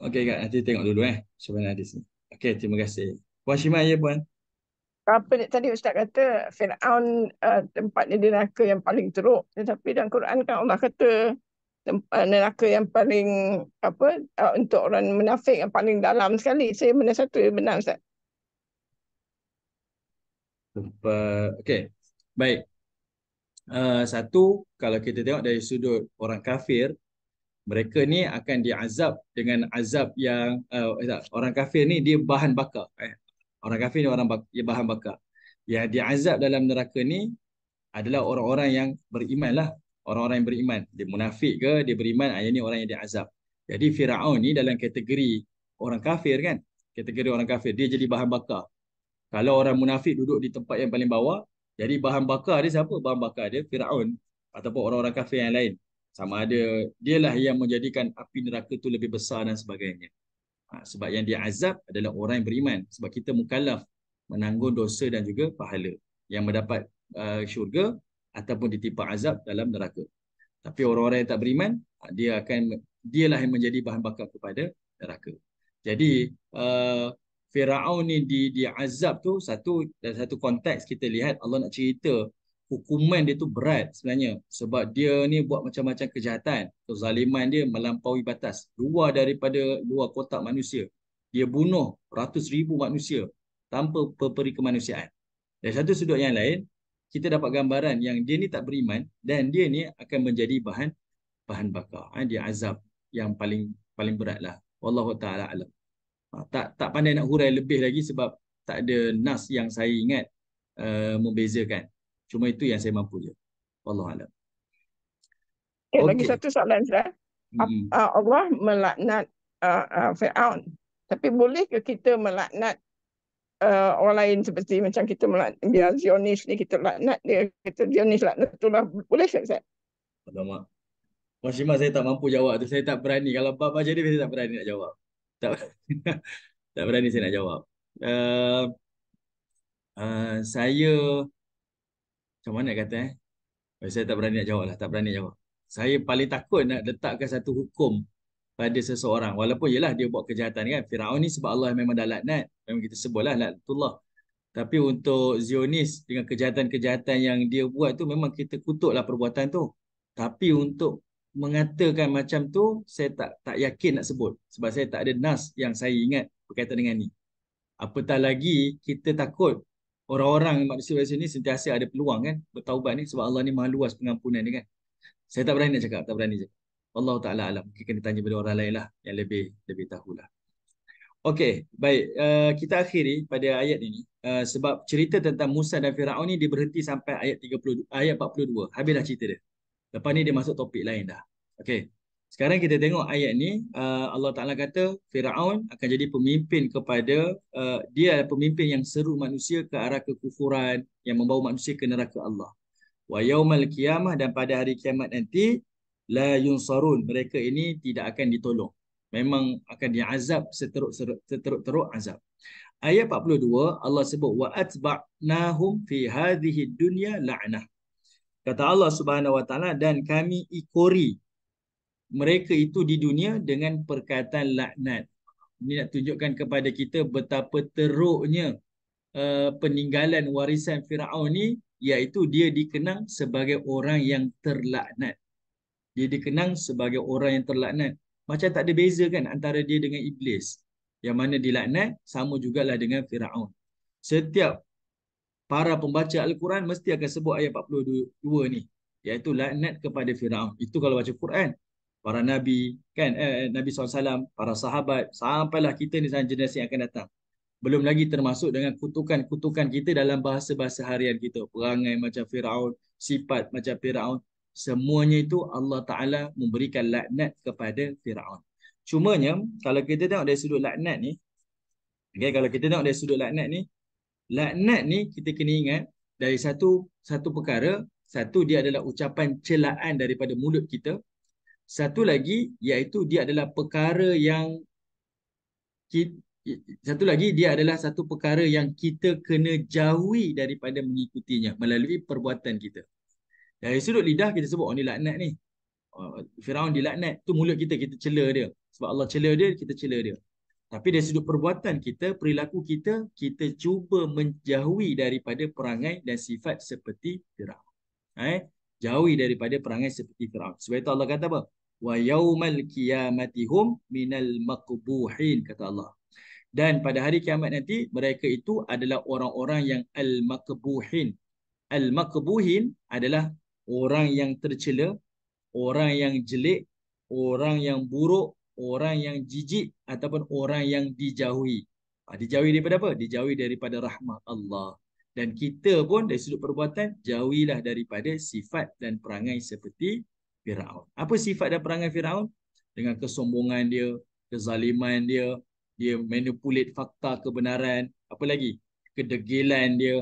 S1: Okay, Kak. Nanti tengok dulu eh. Sebenarnya hadis ni. Okay, terima kasih. Puan Syimah, ya Puan?
S2: Apa ni, tadi Ustaz kata Fir'aun uh, ah, tempatnya di neraka yang paling teruk. Tetapi dalam Quran kan Allah kata tempat ah, neraka yang paling apa uh, untuk orang munafik yang paling dalam sekali. Saya mana satu yang benar Ustaz?
S1: Tempat, okay. Baik. Uh, satu, kalau kita tengok dari sudut orang kafir, mereka ni akan diazab dengan azab yang uh, orang kafir ni dia bahan bakar. Eh. Orang kafir ni orang bak- dia bahan bakar. Yang diazab dalam neraka ni adalah orang-orang yang beriman lah. Orang-orang yang beriman. Dia munafik ke, dia beriman, ayah ni orang yang diazab. Jadi Fir'aun ni dalam kategori orang kafir kan. Kategori orang kafir. Dia jadi bahan bakar. Kalau orang munafik duduk di tempat yang paling bawah, jadi bahan bakar dia siapa bahan bakar dia? Firaun ataupun orang-orang kafir yang lain. Sama ada dialah yang menjadikan api neraka tu lebih besar dan sebagainya. Ha, sebab yang dia azab adalah orang yang beriman. Sebab kita mukallaf menanggung dosa dan juga pahala yang mendapat uh, syurga ataupun ditimpa azab dalam neraka. Tapi orang-orang yang tak beriman, ha, dia akan dialah yang menjadi bahan bakar kepada neraka. Jadi uh, Firaun ni di di azab tu satu dalam satu konteks kita lihat Allah nak cerita hukuman dia tu berat sebenarnya sebab dia ni buat macam-macam kejahatan atau kezaliman dia melampaui batas luar daripada luar kotak manusia dia bunuh ratus ribu manusia tanpa peperi kemanusiaan dari satu sudut yang lain kita dapat gambaran yang dia ni tak beriman dan dia ni akan menjadi bahan bahan bakar ha, dia azab yang paling paling beratlah wallahu taala alam Ah, tak tak pandai nak hurai lebih lagi sebab tak ada nas yang saya ingat uh, membezakan. Cuma itu yang saya mampu je. Allah alam. Okay, okay. lagi satu
S2: soalan saya. Hmm. Ah, Allah melaknat uh, uh, Fir'aun. Tapi boleh ke kita melaknat uh, orang lain seperti macam kita melaknat dia Zionis ni kita laknat dia kita Zionis laknat tu lah. Boleh ke saya?
S1: Alamak. Masih saya tak mampu jawab tu. Saya tak berani. Kalau bab macam ni saya tak berani nak jawab tak *laughs* tak berani saya nak jawab. Uh, uh, saya macam mana nak kata eh? eh? Saya tak berani nak jawab lah, tak berani nak jawab. Saya paling takut nak letakkan satu hukum pada seseorang. Walaupun ialah dia buat kejahatan kan. Firaun ni sebab Allah memang dah laknat. Memang kita sebut lah laknatullah. Tapi untuk Zionis dengan kejahatan-kejahatan yang dia buat tu memang kita kutuklah perbuatan tu. Tapi untuk mengatakan macam tu saya tak tak yakin nak sebut sebab saya tak ada nas yang saya ingat berkaitan dengan ni apatah lagi kita takut orang-orang manusia-manusia ni sentiasa ada peluang kan bertaubat ni sebab Allah ni maha luas pengampunan ni kan saya tak berani nak cakap tak berani cakap Allah Ta'ala alam kita kena tanya pada orang lain lah yang lebih lebih tahu lah. Okey, baik. Uh, kita akhiri pada ayat ini uh, sebab cerita tentang Musa dan Firaun ni dia berhenti sampai ayat 30 ayat 42. Habislah cerita dia. Lepas ni dia masuk topik lain dah. Okey. Sekarang kita tengok ayat ni uh, Allah Taala kata Firaun akan jadi pemimpin kepada uh, dia adalah pemimpin yang seru manusia ke arah kekufuran yang membawa manusia ke neraka Allah. Wa yaumal qiyamah dan pada hari kiamat nanti la yunsarun mereka ini tidak akan ditolong. Memang akan diazab seteruk-teruk seteruk-teruk azab. Ayat 42 Allah sebut wa atba'nahum fi hadhihi dunya la'nah kata Allah Subhanahu Wa Taala dan kami ikori mereka itu di dunia dengan perkataan laknat. Ini nak tunjukkan kepada kita betapa teruknya uh, peninggalan warisan Firaun ni iaitu dia dikenang sebagai orang yang terlaknat. Dia dikenang sebagai orang yang terlaknat. Macam tak ada beza kan antara dia dengan iblis. Yang mana dilaknat sama jugalah dengan Firaun. Setiap para pembaca Al-Quran mesti akan sebut ayat 42 ni iaitu laknat kepada Firaun. Itu kalau baca Quran. Para nabi kan eh, eh Nabi SAW, para sahabat sampailah kita ni dalam generasi yang akan datang. Belum lagi termasuk dengan kutukan-kutukan kita dalam bahasa-bahasa harian kita. Perangai macam Firaun, sifat macam Firaun, semuanya itu Allah Taala memberikan laknat kepada Firaun. Cumanya kalau kita tengok dari sudut laknat ni Okay, kalau kita tengok dari sudut laknat ni, Laknat ni kita kena ingat dari satu satu perkara, satu dia adalah ucapan celaan daripada mulut kita. Satu lagi iaitu dia adalah perkara yang kita, satu lagi dia adalah satu perkara yang kita kena jauhi daripada mengikutinya melalui perbuatan kita. Dari sudut lidah kita sebut oh ni laknat ni. Oh, Firaun dilaknat tu mulut kita kita cela dia. Sebab Allah cela dia, kita cela dia. Tapi dari sudut perbuatan kita, perilaku kita, kita cuba menjauhi daripada perangai dan sifat seperti Fir'aun. Eh? Jauhi daripada perangai seperti Fir'aun. Sebab itu Allah kata apa? Wa وَيَوْمَ الْكِيَامَتِهُمْ مِنَ الْمَقْبُوحِينَ Kata Allah. Dan pada hari kiamat nanti, mereka itu adalah orang-orang yang al-makbuhin. Al-makbuhin adalah orang yang tercela, orang yang jelek, orang yang buruk, orang yang jijik ataupun orang yang dijauhi. Ha, dijauhi daripada apa? Dijauhi daripada rahmat Allah. Dan kita pun dari sudut perbuatan, jauhilah daripada sifat dan perangai seperti Fir'aun. Apa sifat dan perangai Fir'aun? Dengan kesombongan dia, kezaliman dia, dia manipulate fakta kebenaran, apa lagi? Kedegilan dia,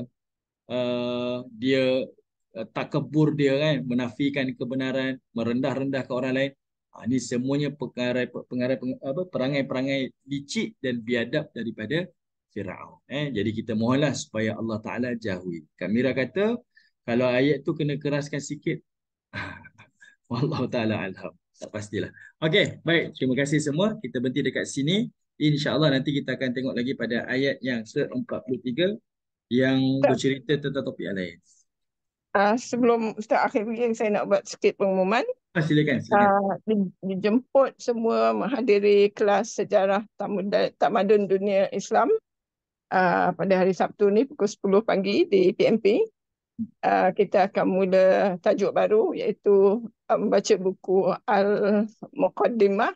S1: uh, dia uh, tak kebur dia kan, menafikan kebenaran, merendah-rendah ke orang lain. Ha, ini semuanya pengarai, pengarai, apa, perangai-perangai licik dan biadab daripada Fir'aun. Eh, jadi kita mohonlah supaya Allah Ta'ala jauhi. Kak Mira kata, kalau ayat tu kena keraskan sikit. *laughs* Allah ta'ala alham. Tak pastilah. Okey, baik. Terima kasih semua. Kita berhenti dekat sini. InsyaAllah nanti kita akan tengok lagi pada ayat yang ke-43 yang bercerita tentang topik lain.
S2: Uh, sebelum Ustaz akhir begini, saya nak buat sikit pengumuman.
S1: Ah, silakan. silakan.
S2: Uh, dijemput semua menghadiri kelas sejarah tamadun dunia Islam uh, pada hari Sabtu ni pukul 10 pagi di PMP. Uh, kita akan mula tajuk baru iaitu membaca buku Al-Muqaddimah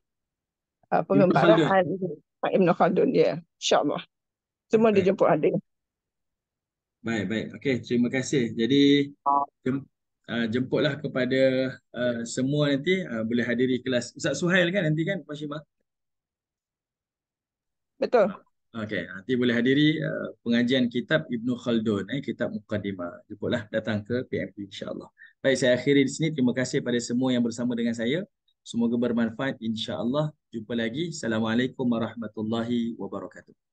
S2: uh, pengembaraan Pak Ibn Khaldun ya. InsyaAllah. Semua baik. dijemput hadir.
S1: Baik, baik. Okey, terima kasih. Jadi, Ah, jemputlah kepada uh, semua nanti uh, boleh hadiri kelas Ustaz Suhail kan nanti kan Pak Syimah? Betul. Okey, nanti boleh hadiri uh, pengajian kitab Ibnu Khaldun eh kitab mukaddimah. Jemputlah datang ke PMP insya-Allah. Baik, saya akhiri di sini. Terima kasih pada semua yang bersama dengan saya. Semoga bermanfaat insya-Allah. Jumpa lagi. Assalamualaikum warahmatullahi wabarakatuh.